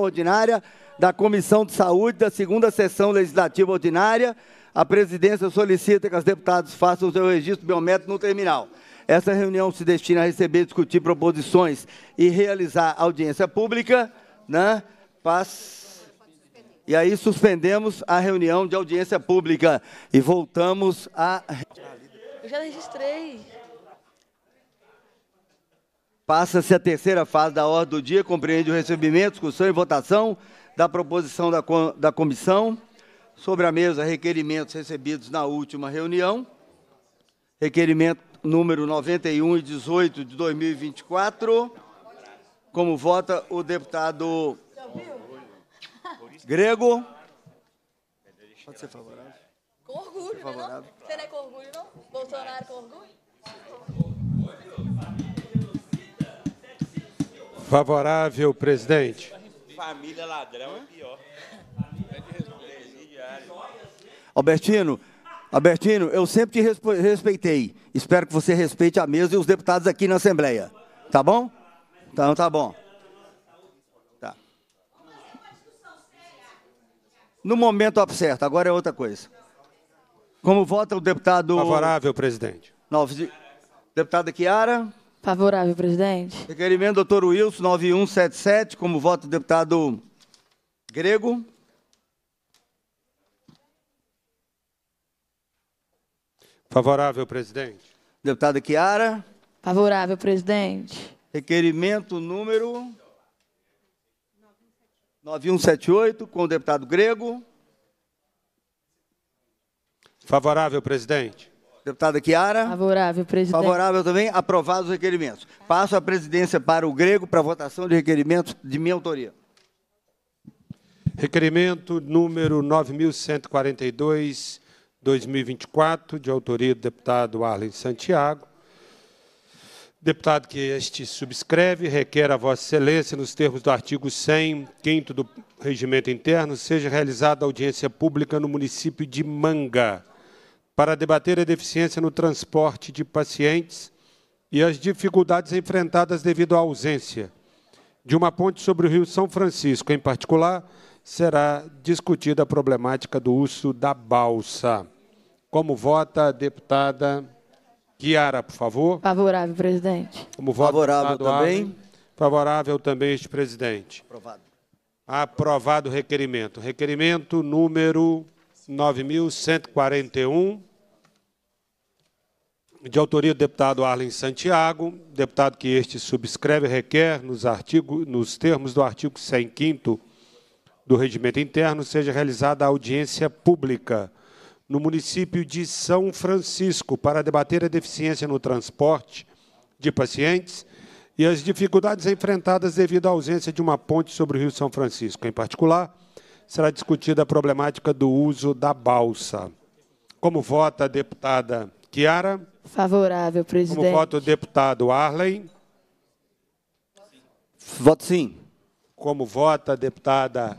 ordinária da Comissão de Saúde da segunda sessão legislativa ordinária. A presidência solicita que os deputados façam o seu registro biométrico no terminal. Essa reunião se destina a receber, discutir proposições e realizar audiência pública. Né? Paz. E aí suspendemos a reunião de audiência pública e voltamos a... Eu já registrei. Passa-se a terceira fase da ordem do dia, compreende o recebimento, discussão e votação da proposição da, da comissão sobre a mesa requerimentos recebidos na última reunião. Requerimento número 91 e 18 de 2024. Como vota o deputado Grego. Pode ser favorável. Com orgulho, Você né, não? Você não é com orgulho, não? Bolsonaro com orgulho? Favorável, presidente. Família ladrão é pior. Albertino, Albertino, eu sempre te respeitei. Espero que você respeite a mesa e os deputados aqui na Assembleia. Tá bom? Então tá bom. Tá. No momento certo, agora é outra coisa. Como vota o deputado. Favorável, presidente. Não, deputada Kiara. Favorável, presidente. Requerimento doutor Wilson 9177, como voto do deputado Grego. Favorável, presidente. Deputada Chiara. Favorável, presidente. Requerimento número 9178, com o deputado Grego. Favorável, presidente. Deputada Chiara? Favorável, presidente. Favorável também. Aprovados os requerimentos. Passo a presidência para o Grego para votação de requerimentos de minha autoria. Requerimento número 9142, 2024, de autoria do deputado Arlen Santiago. Deputado que este subscreve, requer a Vossa Excelência, nos termos do artigo 100, 5 do Regimento Interno, seja realizada audiência pública no município de Manga para debater a deficiência no transporte de pacientes e as dificuldades enfrentadas devido à ausência de uma ponte sobre o Rio São Francisco. Em particular, será discutida a problemática do uso da balsa. Como vota a deputada Guiara, por favor? Favorável, presidente. Como vota Favorável também. Favorável também este presidente. Aprovado. Aprovado o requerimento. Requerimento número 9.141, de autoria do deputado Arlen Santiago, deputado que este subscreve requer, nos, artigo, nos termos do artigo 105 do Regimento Interno, seja realizada a audiência pública no município de São Francisco para debater a deficiência no transporte de pacientes e as dificuldades enfrentadas devido à ausência de uma ponte sobre o Rio São Francisco. Em particular, será discutida a problemática do uso da balsa. Como vota a deputada Kiara? Favorável, presidente. Como vota o deputado Arley? Voto sim. Como vota a deputada...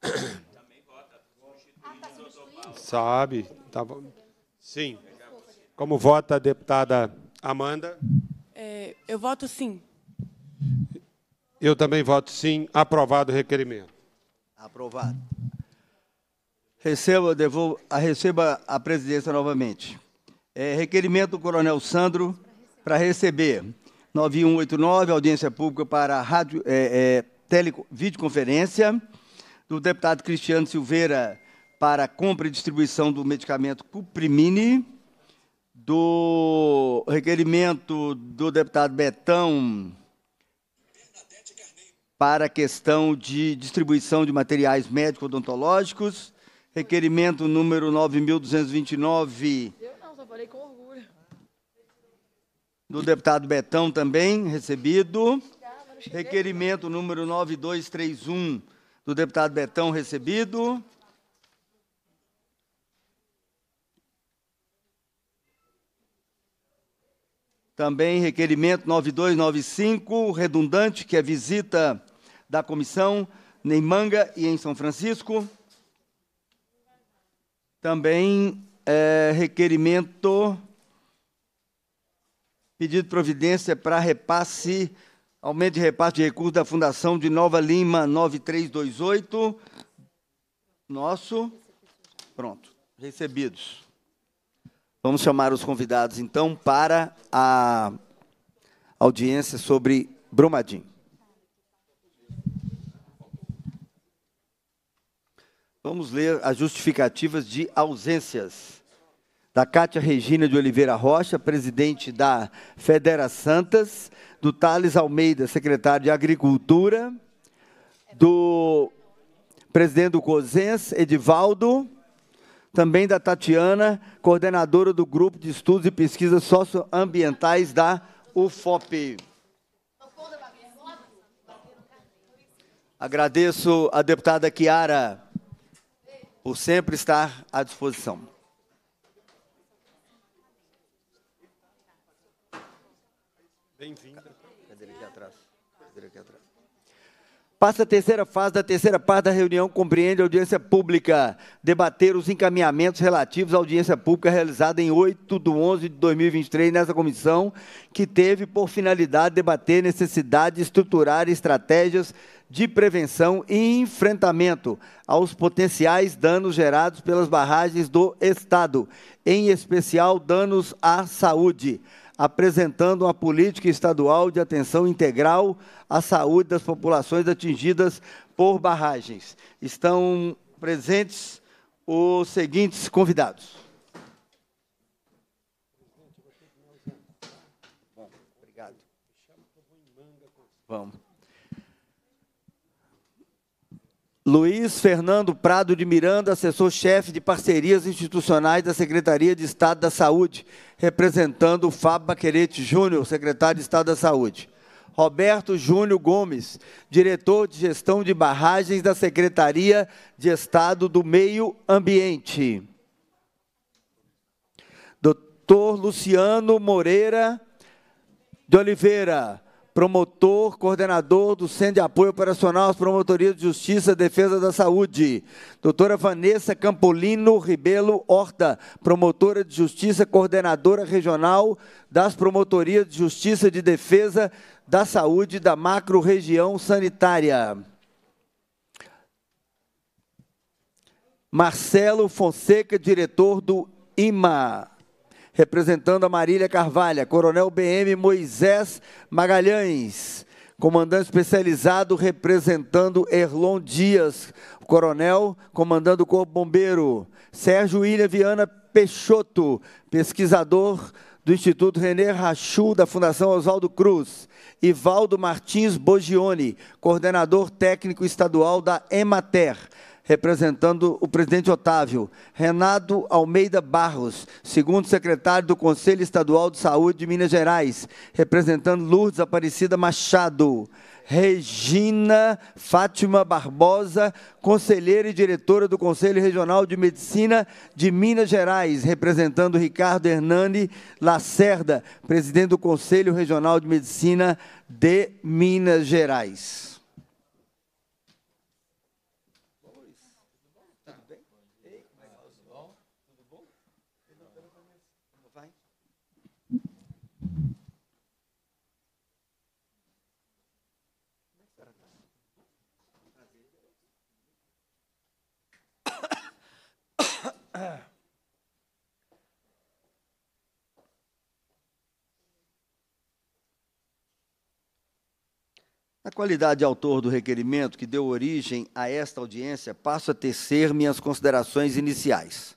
Também vota. Sabe. Tá bom. Sim. Como vota a deputada Amanda? É, eu voto sim. Eu também voto sim. Aprovado o requerimento. Aprovado. Receba, devolvo, a, ah, receba a presidência novamente. É, requerimento do Coronel Sandro para receber 9189, audiência pública para rádio, é, é, tele, videoconferência, do deputado Cristiano Silveira para compra e distribuição do medicamento Cuprimine, do requerimento do deputado Betão para a questão de distribuição de materiais médico-odontológicos. Requerimento número 9.229. Eu não, só falei com orgulho. Do deputado Betão também, recebido. Requerimento número 9231 do deputado Betão, recebido. Também requerimento 9295, redundante, que é visita da comissão, em Manga e em São Francisco. Também é, requerimento, pedido de providência para repasse, aumento de repasse de recursos da Fundação de Nova Lima 9328. Nosso. Pronto. Recebidos. Vamos chamar os convidados, então, para a audiência sobre Brumadinho. Vamos ler as justificativas de ausências. Da Cátia Regina de Oliveira Rocha, presidente da Federa Santas, do Thales Almeida, secretário de Agricultura, do presidente do COSENS, Edivaldo, também da Tatiana, coordenadora do Grupo de Estudos e Pesquisas Socioambientais da UFOP. Agradeço a deputada Kiara por sempre estar à disposição. bem aqui atrás. aqui atrás. Passa a terceira fase da terceira parte da reunião, compreende a audiência pública. Debater os encaminhamentos relativos à audiência pública realizada em 8 de 11 de 2023 nessa comissão, que teve por finalidade debater necessidade de estruturar estratégias de prevenção e enfrentamento aos potenciais danos gerados pelas barragens do Estado, em especial danos à saúde, apresentando uma política estadual de atenção integral à saúde das populações atingidas por barragens. Estão presentes os seguintes convidados. Bom, obrigado. Vamos. Luiz Fernando Prado de Miranda, assessor-chefe de parcerias institucionais da Secretaria de Estado da Saúde, representando o Fábio Baquerete Júnior, secretário de Estado da Saúde. Roberto Júnior Gomes, diretor de gestão de barragens da Secretaria de Estado do Meio Ambiente. Doutor Luciano Moreira de Oliveira, promotor, coordenador do Centro de Apoio Operacional às Promotorias de Justiça e Defesa da Saúde. Doutora Vanessa Campolino Ribelo Horta, promotora de Justiça, coordenadora regional das Promotorias de Justiça de Defesa da Saúde da Macro-Região Sanitária. Marcelo Fonseca, diretor do IMA representando a Marília Carvalha, Coronel BM Moisés Magalhães, comandante especializado representando Erlon Dias, coronel comandando o Corpo Bombeiro, Sérgio William Viana Peixoto, pesquisador do Instituto René Rachu, da Fundação Oswaldo Cruz, Ivaldo Martins Bogione, coordenador técnico estadual da Emater, representando o presidente Otávio, Renato Almeida Barros, segundo secretário do Conselho Estadual de Saúde de Minas Gerais, representando Lourdes Aparecida Machado, Regina Fátima Barbosa, conselheira e diretora do Conselho Regional de Medicina de Minas Gerais, representando Ricardo Hernani Lacerda, presidente do Conselho Regional de Medicina de Minas Gerais. qualidade de autor do requerimento que deu origem a esta audiência, passo a tecer minhas considerações iniciais.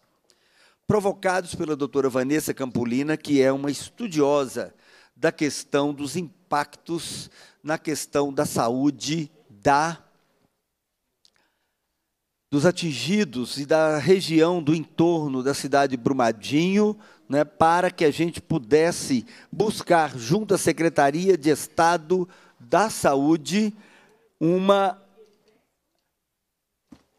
Provocados pela doutora Vanessa Campolina, que é uma estudiosa da questão dos impactos na questão da saúde da dos atingidos e da região do entorno da cidade de Brumadinho, né, para que a gente pudesse buscar junto à Secretaria de Estado da saúde uma,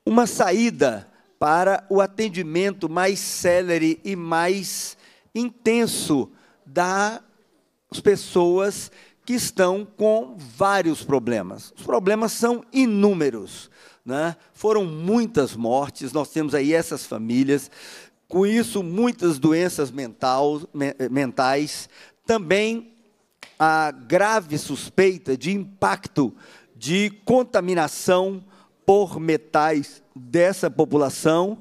uma saída para o atendimento mais célere e mais intenso das pessoas que estão com vários problemas. Os problemas são inúmeros. Né? Foram muitas mortes, nós temos aí essas famílias. Com isso, muitas doenças mental, mentais, também a grave suspeita de impacto de contaminação por metais dessa população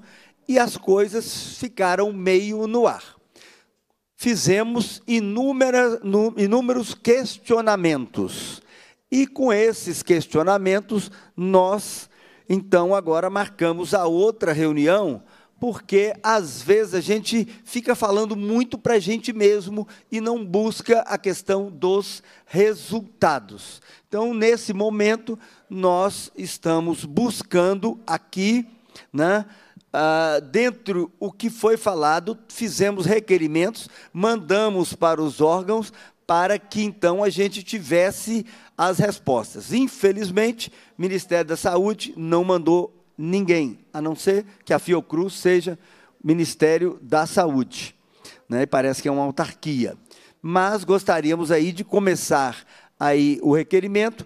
e as coisas ficaram meio no ar. Fizemos inúmeros questionamentos. E com esses questionamentos, nós, então, agora marcamos a outra reunião porque às vezes a gente fica falando muito para a gente mesmo e não busca a questão dos resultados. Então, nesse momento, nós estamos buscando aqui, né, ah, dentro o que foi falado, fizemos requerimentos, mandamos para os órgãos para que então a gente tivesse as respostas. Infelizmente, o Ministério da Saúde não mandou ninguém, a não ser que a Fiocruz seja Ministério da Saúde. Né? Parece que é uma autarquia. Mas gostaríamos aí de começar aí o requerimento,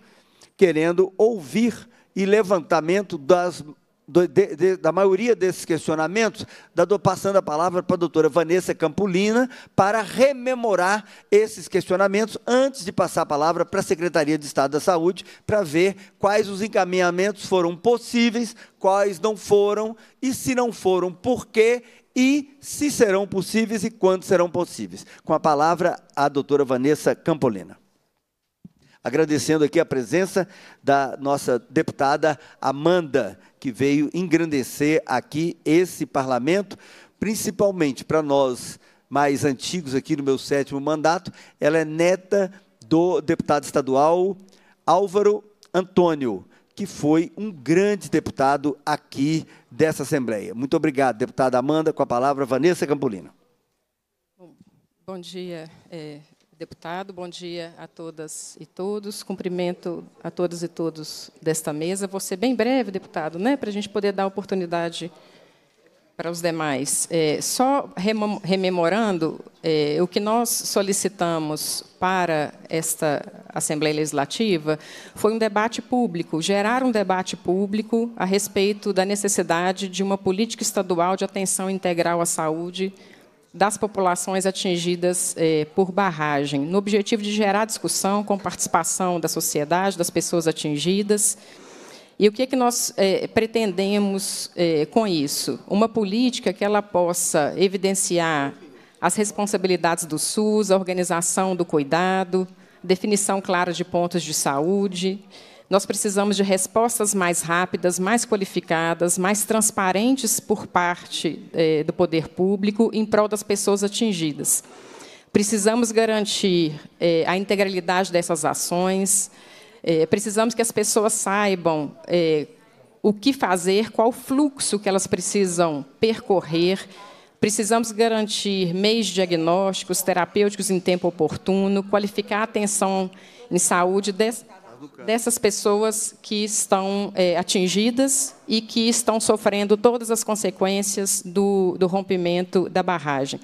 querendo ouvir e levantamento das do, de, de, da maioria desses questionamentos, da, passando a palavra para a doutora Vanessa Campolina, para rememorar esses questionamentos antes de passar a palavra para a Secretaria de Estado da Saúde, para ver quais os encaminhamentos foram possíveis, quais não foram, e se não foram, por quê, e se serão possíveis e quando serão possíveis. Com a palavra, a doutora Vanessa Campolina agradecendo aqui a presença da nossa deputada Amanda que veio engrandecer aqui esse parlamento, principalmente para nós mais antigos aqui no meu sétimo mandato. Ela é neta do deputado estadual Álvaro Antônio, que foi um grande deputado aqui dessa Assembleia. Muito obrigado, deputada Amanda. Com a palavra, Vanessa Campolino. Bom, dia, é, deputado. Bom dia a todas e todos. Cumprimento a todas e todos desta mesa. Vou ser bem breve, deputado, né, para a gente poder dar oportunidade para os demais. É, só rememorando é, o que nós solicitamos para esta Assembleia Legislativa foi um debate público, gerar um debate público a respeito da necessidade de uma política estadual de atenção integral à saúde das populações atingidas é, por barragem, no objetivo de gerar discussão com participação da sociedade, das pessoas atingidas. E o que, é que nós é, pretendemos é, com isso? Uma política que ela possa evidenciar as responsabilidades do SUS, a organização do cuidado, definição clara de pontos de saúde, nós precisamos de respostas mais rápidas, mais qualificadas, mais transparentes por parte é, do poder público em prol das pessoas atingidas. Precisamos garantir é, a integralidade dessas ações, é, precisamos que as pessoas saibam o que fazer, qual fluxo que elas precisam percorrer. Precisamos garantir meios diagnósticos, terapêuticos em tempo oportuno, qualificar a atenção em saúde. Des dessas pessoas que estão é, atingidas e que estão sofrendo todas as consequências do, do rompimento da barragem.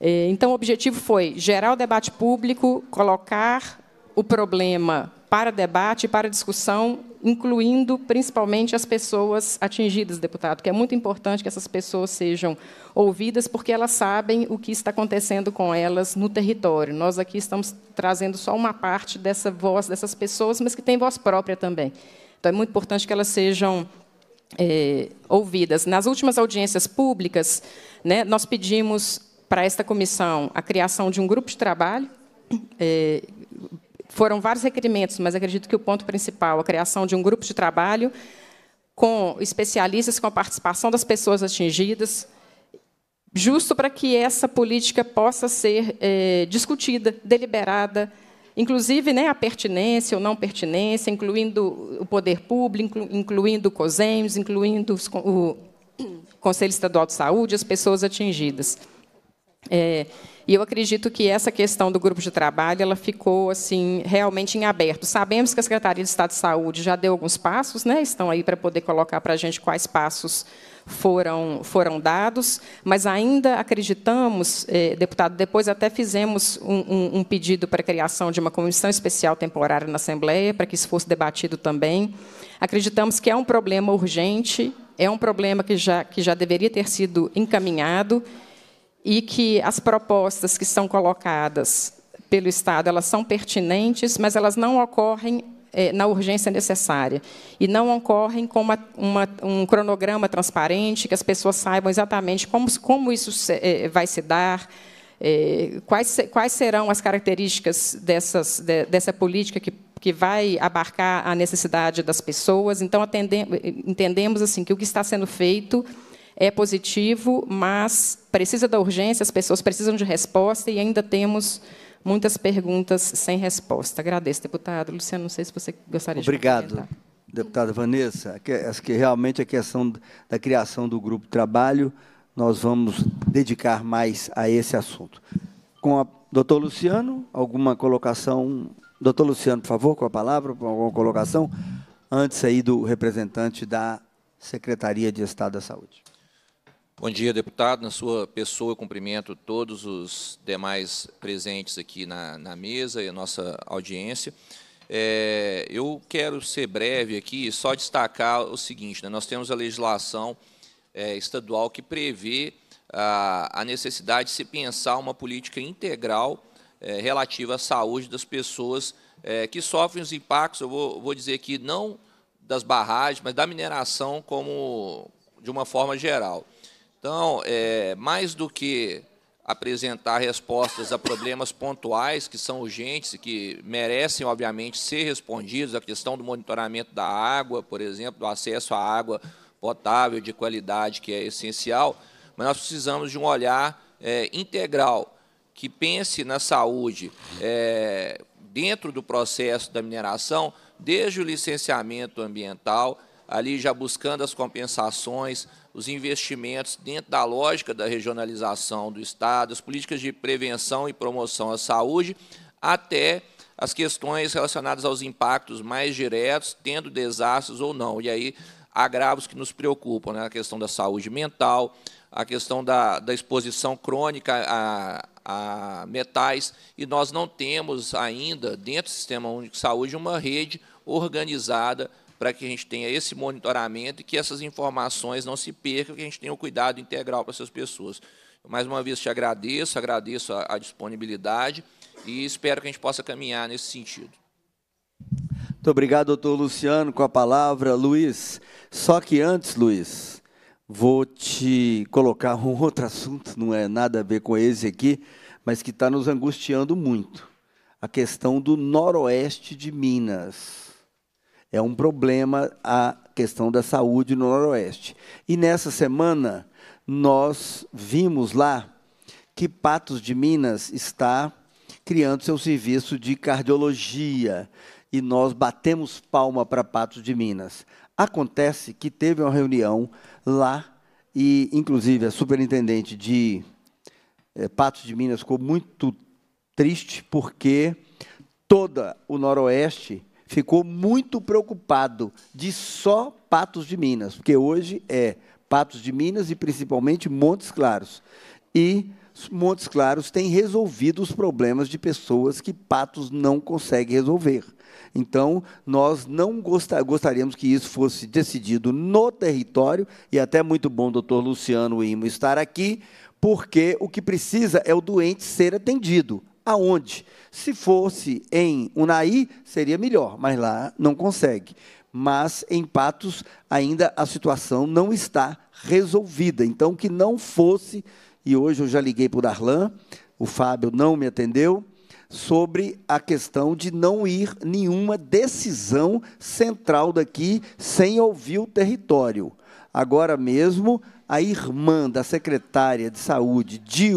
É, então, o objetivo foi gerar o debate público, colocar o problema para debate, para discussão incluindo principalmente as pessoas atingidas, deputado, que é muito importante que essas pessoas sejam ouvidas, porque elas sabem o que está acontecendo com elas no território. Nós aqui estamos trazendo só uma parte dessa voz dessas pessoas, mas que tem voz própria também. Então, é muito importante que elas sejam é, ouvidas. Nas últimas audiências públicas, né, nós pedimos para esta comissão a criação de um grupo de trabalho. É, foram vários requerimentos, mas acredito que o ponto principal, a criação de um grupo de trabalho com especialistas, com a participação das pessoas atingidas, justo para que essa política possa ser é, discutida, deliberada, inclusive né, a pertinência ou não pertinência, incluindo o poder público, incluindo o COSEMS, incluindo os, o Conselho Estadual de Saúde, as pessoas atingidas. É, e eu acredito que essa questão do grupo de trabalho ela ficou assim realmente em aberto. Sabemos que a Secretaria de Estado de Saúde já deu alguns passos, né? estão aí para poder colocar para a gente quais passos foram, foram dados, mas ainda acreditamos, eh, deputado, depois até fizemos um, um, um, pedido para a criação de uma comissão especial temporária na Assembleia, para que isso fosse debatido também. Acreditamos que é um problema urgente, é um problema que já, que já deveria ter sido encaminhado, e que as propostas que são colocadas pelo Estado elas são pertinentes, mas elas não ocorrem eh, na urgência necessária e não ocorrem com uma, uma, um cronograma transparente que as pessoas saibam exatamente como, como isso se, eh, vai se dar. Eh, quais, quais serão as características dessas, de, dessa política que, que vai abarcar a necessidade das pessoas? Então, atende, entendemos assim que o que está sendo feito é positivo, mas precisa da urgência, as pessoas precisam de resposta e ainda temos muitas perguntas sem resposta. Agradeço, deputado. Luciano, não sei se você gostaria Obrigado. de Obrigado, deputada Vanessa. Acho é é que realmente a questão da criação do grupo de trabalho, nós vamos dedicar mais a esse assunto. Com a doutor Luciano, alguma colocação? Doutor Luciano, por favor, com a palavra, com alguma colocação, antes aí do representante da Secretaria de Estado da Saúde. Bom dia, deputado. Na sua pessoa, eu cumprimento todos os demais presentes aqui na, na mesa e a nossa audiência. É, eu quero ser breve aqui e só destacar o seguinte: né, nós temos a legislação é, estadual que prevê a, a, necessidade de se pensar uma política integral é, relativa à saúde das pessoas é, que sofrem os impactos, eu vou, vou dizer aqui, não das barragens, mas da mineração como de uma forma geral. Então, é, mais do que apresentar respostas a problemas pontuais que são urgentes e que merecem, obviamente, ser respondidos, a questão do monitoramento da água, por exemplo, do acesso à água potável de qualidade, que é essencial, mas nós precisamos de um olhar é, integral que pense na saúde é, dentro do processo da mineração, desde o licenciamento ambiental, ali já buscando as compensações, os investimentos dentro da lógica da regionalização do Estado, as políticas de prevenção e promoção à saúde, até as questões relacionadas aos impactos mais diretos, tendo desastres ou não. E aí, agravos que nos preocupam, né? a questão da saúde mental, a questão da, da exposição crônica a, a metais, e nós não temos ainda, dentro do Sistema Único de Saúde, uma rede organizada para que a gente tenha esse monitoramento e que essas informações não se percam, que a gente tenha um cuidado integral para essas pessoas. Mais uma vez, te agradeço, agradeço a, a disponibilidade e espero que a gente possa caminhar nesse sentido. Muito obrigado, doutor Luciano, com a palavra. Luiz, só que antes, Luiz, vou te colocar um outro assunto, não é nada a ver com esse aqui, mas que está nos angustiando muito. A questão do noroeste de Minas. É um problema a questão da saúde no Noroeste. E nessa semana, nós vimos lá que Patos de Minas está criando seu serviço de cardiologia. E nós batemos palma para Patos de Minas. Acontece que teve uma reunião lá e, inclusive, a superintendente de é, Patos de Minas ficou muito triste porque toda o Noroeste ficou muito preocupado de só Patos de Minas, porque hoje é Patos de Minas e principalmente Montes Claros. E Montes Claros tem resolvido os problemas de pessoas que Patos não consegue resolver. Então, nós não gostaríamos que isso fosse decidido no território, e até muito bom, doutor Luciano Imo, estar aqui, porque o que precisa é o doente ser atendido, aonde? Se fosse em Unai seria melhor, mas lá não consegue. Mas em Patos ainda a situação não está resolvida. Então que não fosse e hoje eu já liguei para o Darlan, o Fábio não me atendeu, sobre a questão de não ir nenhuma decisão central daqui sem ouvir o território. Agora mesmo, a irmã da secretária de saúde de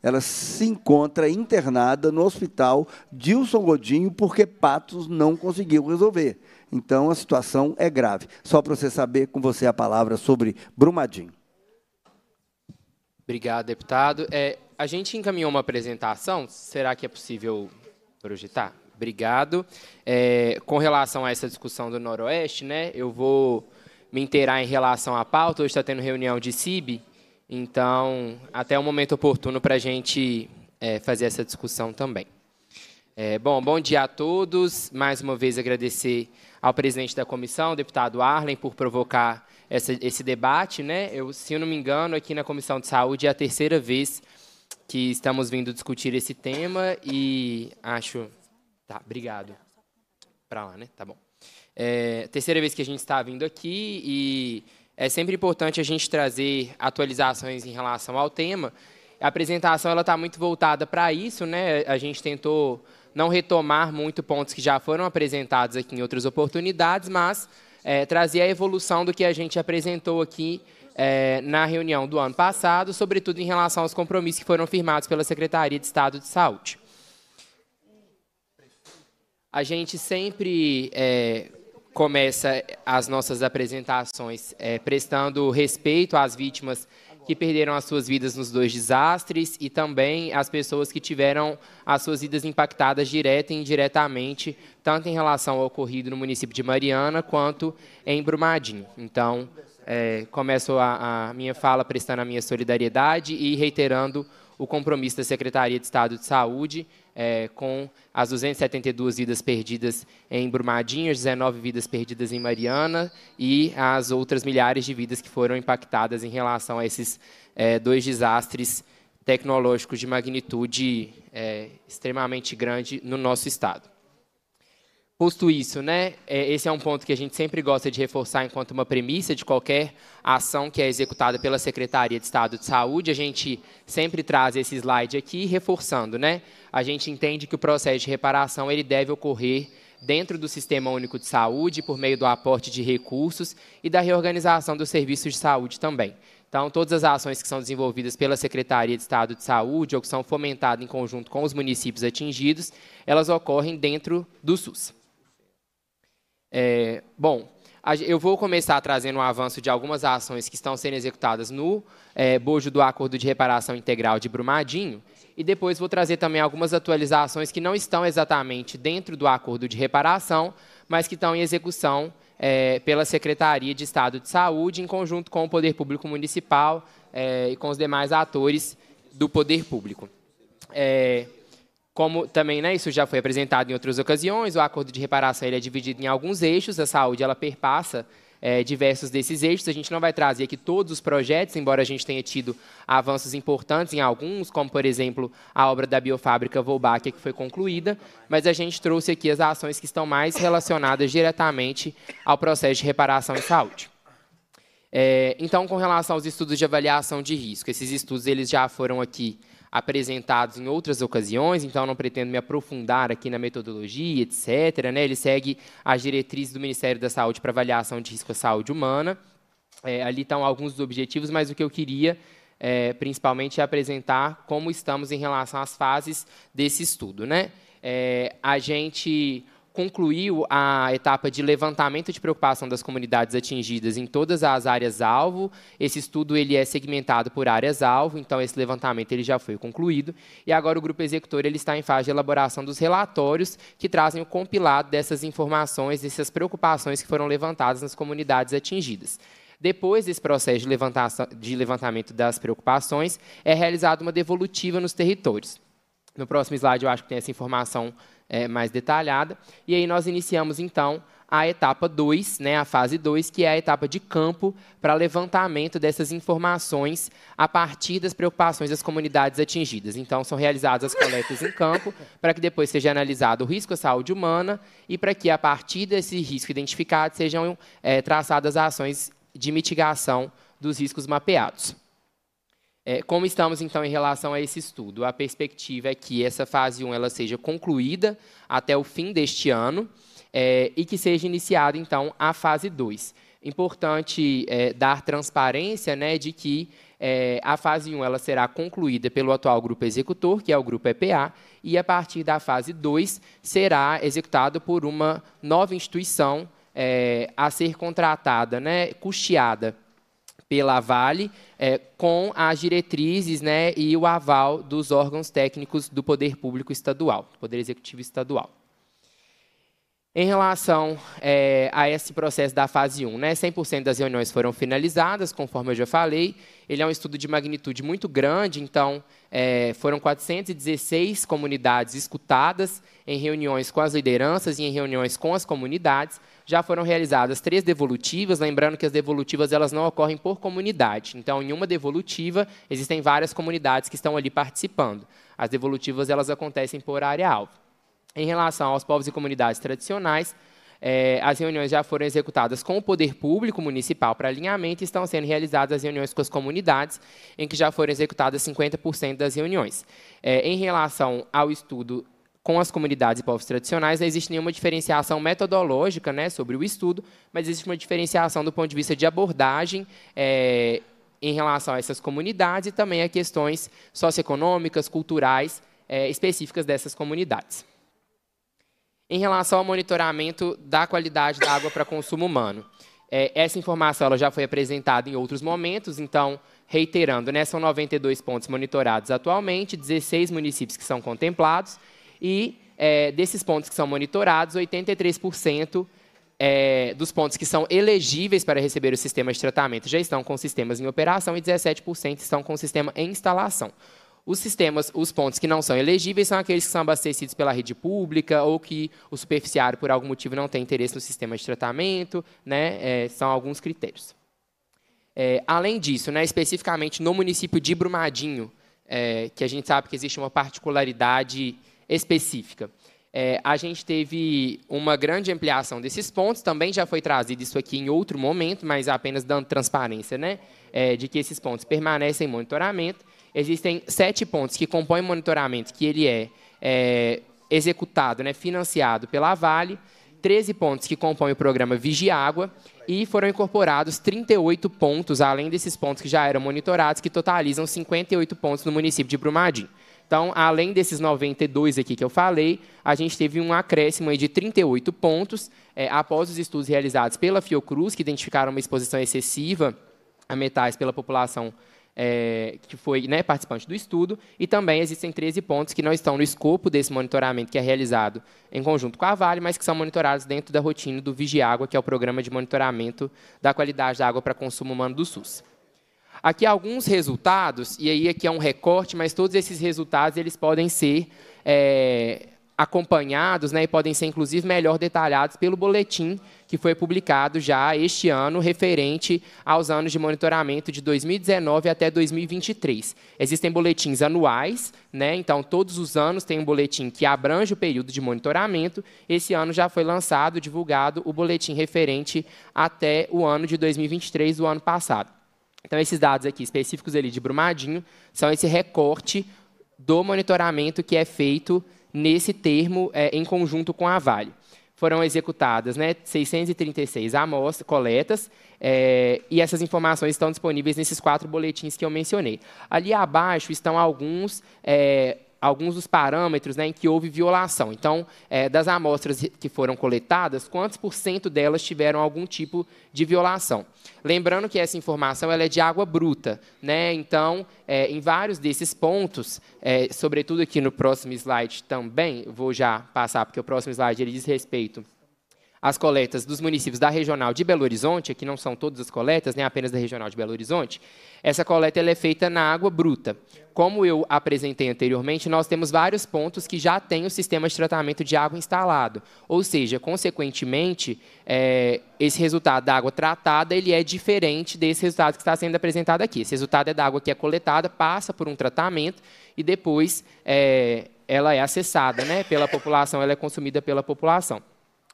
ela se encontra internada no hospital Dilson Godinho, porque Patos não conseguiu resolver. Então, a situação é grave. Só para você saber, com você a palavra sobre Brumadinho. Obrigado, deputado. É, a gente encaminhou uma apresentação, será que é possível projetar? Obrigado. É, com relação a essa discussão do Noroeste, né, eu vou me inteirar em relação à pauta. Hoje está tendo reunião de CIB, então até o momento oportuno para a gente é, fazer essa discussão também. É, bom, bom dia a todos. Mais uma vez agradecer ao presidente da comissão, deputado Arlen, por provocar essa, esse debate. Né? Eu, se eu não me engano, aqui na comissão de saúde é a terceira vez que estamos vindo discutir esse tema e acho, tá, obrigado. Para lá, né? Tá bom. É, terceira vez que a gente está vindo aqui e é sempre importante a gente trazer atualizações em relação ao tema. A apresentação ela está muito voltada para isso, né? A gente tentou não retomar muito pontos que já foram apresentados aqui em outras oportunidades, mas é, trazer a evolução do que a gente apresentou aqui é, na reunião do ano passado, sobretudo em relação aos compromissos que foram firmados pela Secretaria de Estado de Saúde. A gente sempre é, começa as nossas apresentações, é, prestando respeito às vítimas que perderam as suas vidas nos dois desastres e também as pessoas que tiveram as suas vidas impactadas direta e indiretamente, tanto em relação ao ocorrido no município de Mariana quanto em Brumadinho. Então, é, começo a, a minha fala prestando a minha solidariedade e reiterando o compromisso da Secretaria de Estado de Saúde é, com as 272 vidas perdidas em Brumadinho, as 19 vidas perdidas em Mariana e as outras milhares de vidas que foram impactadas em relação a esses é, dois desastres tecnológicos de magnitude é, extremamente grande no nosso estado. Posto isso, né, é, esse é um ponto que a gente sempre gosta de reforçar enquanto uma premissa de qualquer ação que é executada pela Secretaria de Estado de Saúde. A gente sempre traz esse slide aqui, reforçando. Né, a gente entende que o processo de reparação ele deve ocorrer dentro do Sistema Único de Saúde, por meio do aporte de recursos e da reorganização dos serviços de saúde também. Então, todas as ações que são desenvolvidas pela Secretaria de Estado de Saúde ou que são fomentadas em conjunto com os municípios atingidos, elas ocorrem dentro do SUS. É, bom, eu vou começar trazendo um avanço de algumas ações que estão sendo executadas no é, bojo do Acordo de Reparação Integral de Brumadinho, e depois vou trazer também algumas atualizações que não estão exatamente dentro do Acordo de Reparação, mas que estão em execução é, pela Secretaria de Estado de Saúde, em conjunto com o Poder Público Municipal é, e com os demais atores do poder público. É, como também né, isso já foi apresentado em outras ocasiões, o acordo de reparação ele é dividido em alguns eixos, a saúde ela perpassa é, diversos desses eixos. A gente não vai trazer aqui todos os projetos, embora a gente tenha tido avanços importantes em alguns, como, por exemplo, a obra da biofábrica Volbach, que foi concluída, mas a gente trouxe aqui as ações que estão mais relacionadas diretamente ao processo de reparação em saúde. É, então, com relação aos estudos de avaliação de risco, esses estudos eles já foram aqui apresentados em outras ocasiões, então não pretendo me aprofundar aqui na metodologia, etc. Né? Ele segue as diretrizes do Ministério da Saúde para avaliação de risco à saúde humana. É, ali estão alguns dos objetivos, mas o que eu queria é, principalmente é apresentar como estamos em relação às fases desse estudo. Né? É, a gente concluiu a etapa de levantamento de preocupação das comunidades atingidas em todas as áreas-alvo. Esse estudo ele é segmentado por áreas-alvo, então esse levantamento ele já foi concluído. E agora o grupo executor ele está em fase de elaboração dos relatórios que trazem o compilado dessas informações, dessas preocupações que foram levantadas nas comunidades atingidas. Depois desse processo de, de levantamento das preocupações, é realizada uma devolutiva nos territórios. No próximo slide, eu acho que tem essa informação é, mais detalhada. E aí nós iniciamos, então, a etapa 2, né, a fase 2, que é a etapa de campo para levantamento dessas informações a partir das preocupações das comunidades atingidas. Então, são realizadas as coletas em campo para que depois seja analisado o risco à saúde humana e para que, a partir desse risco identificado, sejam é, traçadas ações de mitigação dos riscos mapeados. É, como estamos, então, em relação a esse estudo? A perspectiva é que essa fase 1 ela seja concluída até o fim deste ano é, e que seja iniciada, então, a fase 2. Importante é, dar transparência né, de que é, a fase 1 ela será concluída pelo atual grupo executor, que é o grupo EPA, e a partir da fase 2 será executado por uma nova instituição é, a ser contratada, né, custeada pela Vale, é, com as diretrizes né, e o aval dos órgãos técnicos do Poder Público Estadual, do Poder Executivo Estadual. Em relação é, a esse processo da fase 1, né, 100% das reuniões foram finalizadas, conforme eu já falei. Ele é um estudo de magnitude muito grande, então é, foram 416 comunidades escutadas em reuniões com as lideranças e em reuniões com as comunidades já foram realizadas três devolutivas, lembrando que as devolutivas elas não ocorrem por comunidade. Então, em uma devolutiva, existem várias comunidades que estão ali participando. As devolutivas elas acontecem por área-alvo. Em relação aos povos e comunidades tradicionais, eh, as reuniões já foram executadas com o poder público municipal para alinhamento e estão sendo realizadas as reuniões com as comunidades, em que já foram executadas 50% das reuniões. Eh, em relação ao estudo com as comunidades e povos tradicionais, não existe nenhuma diferenciação metodológica né, sobre o estudo, mas existe uma diferenciação do ponto de vista de abordagem é, em relação a essas comunidades e também a questões socioeconômicas, culturais é, específicas dessas comunidades. Em relação ao monitoramento da qualidade da água para consumo humano, é, essa informação ela já foi apresentada em outros momentos, então reiterando, né, são 92 pontos monitorados atualmente, 16 municípios que são contemplados e é, desses pontos que são monitorados, 83% é, dos pontos que são elegíveis para receber o sistema de tratamento já estão com sistemas em operação e 17% estão com sistema em instalação. Os sistemas, os pontos que não são elegíveis são aqueles que são abastecidos pela rede pública ou que o superficiário, por algum motivo, não tem interesse no sistema de tratamento, né? É, são alguns critérios. É, além disso, né, especificamente no município de Brumadinho, é, que a gente sabe que existe uma particularidade específica. É, a gente teve uma grande ampliação desses pontos, também já foi trazido isso aqui em outro momento, mas apenas dando transparência, né? É, de que esses pontos permanecem em monitoramento. Existem sete pontos que compõem monitoramento, que ele é, é executado, né, financiado pela Vale, 13 pontos que compõem o programa Água e foram incorporados 38 pontos, além desses pontos que já eram monitorados, que totalizam 58 pontos no município de Brumadinho. Então, além desses 92 aqui que eu falei, a gente teve um acréscimo de 38 pontos é, após os estudos realizados pela Fiocruz, que identificaram uma exposição excessiva a metais pela população é, que foi né, participante do estudo, e também existem 13 pontos que não estão no escopo desse monitoramento que é realizado em conjunto com a Vale, mas que são monitorados dentro da rotina do Vigiágua, que é o Programa de Monitoramento da Qualidade da Água para Consumo Humano do SUS. Aqui alguns resultados, e aí aqui é um recorte, mas todos esses resultados eles podem ser é, acompanhados né, e podem ser, inclusive, melhor detalhados pelo boletim que foi publicado já este ano, referente aos anos de monitoramento de 2019 até 2023. Existem boletins anuais, né, então todos os anos tem um boletim que abrange o período de monitoramento. Esse ano já foi lançado, divulgado o boletim referente até o ano de 2023, do ano passado. Então, esses dados aqui específicos ali de Brumadinho são esse recorte do monitoramento que é feito nesse termo é, em conjunto com a Vale. Foram executadas né, 636 amostras, coletas, é, e essas informações estão disponíveis nesses quatro boletins que eu mencionei. Ali abaixo estão alguns é, alguns dos parâmetros né, em que houve violação. Então, é, das amostras que foram coletadas, quantos por cento delas tiveram algum tipo de violação? Lembrando que essa informação ela é de água bruta. Né? Então, é, em vários desses pontos, é, sobretudo aqui no próximo slide também, vou já passar, porque o próximo slide ele diz respeito as coletas dos municípios da regional de Belo Horizonte, que não são todas as coletas, nem apenas da regional de Belo Horizonte, essa coleta é feita na água bruta. Como eu apresentei anteriormente, nós temos vários pontos que já têm o sistema de tratamento de água instalado. Ou seja, consequentemente, é, esse resultado da água tratada ele é diferente desse resultado que está sendo apresentado aqui. Esse resultado é da água que é coletada, passa por um tratamento e depois é, ela é acessada né, pela população, ela é consumida pela população.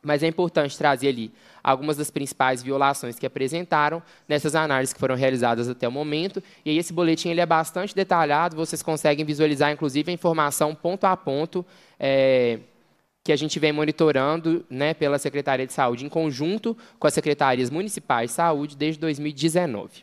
Mas é importante trazer ali algumas das principais violações que apresentaram nessas análises que foram realizadas até o momento. E aí esse boletim ele é bastante detalhado, vocês conseguem visualizar, inclusive, a informação ponto a ponto é, que a gente vem monitorando né, pela Secretaria de Saúde, em conjunto com as secretarias municipais de saúde, desde 2019.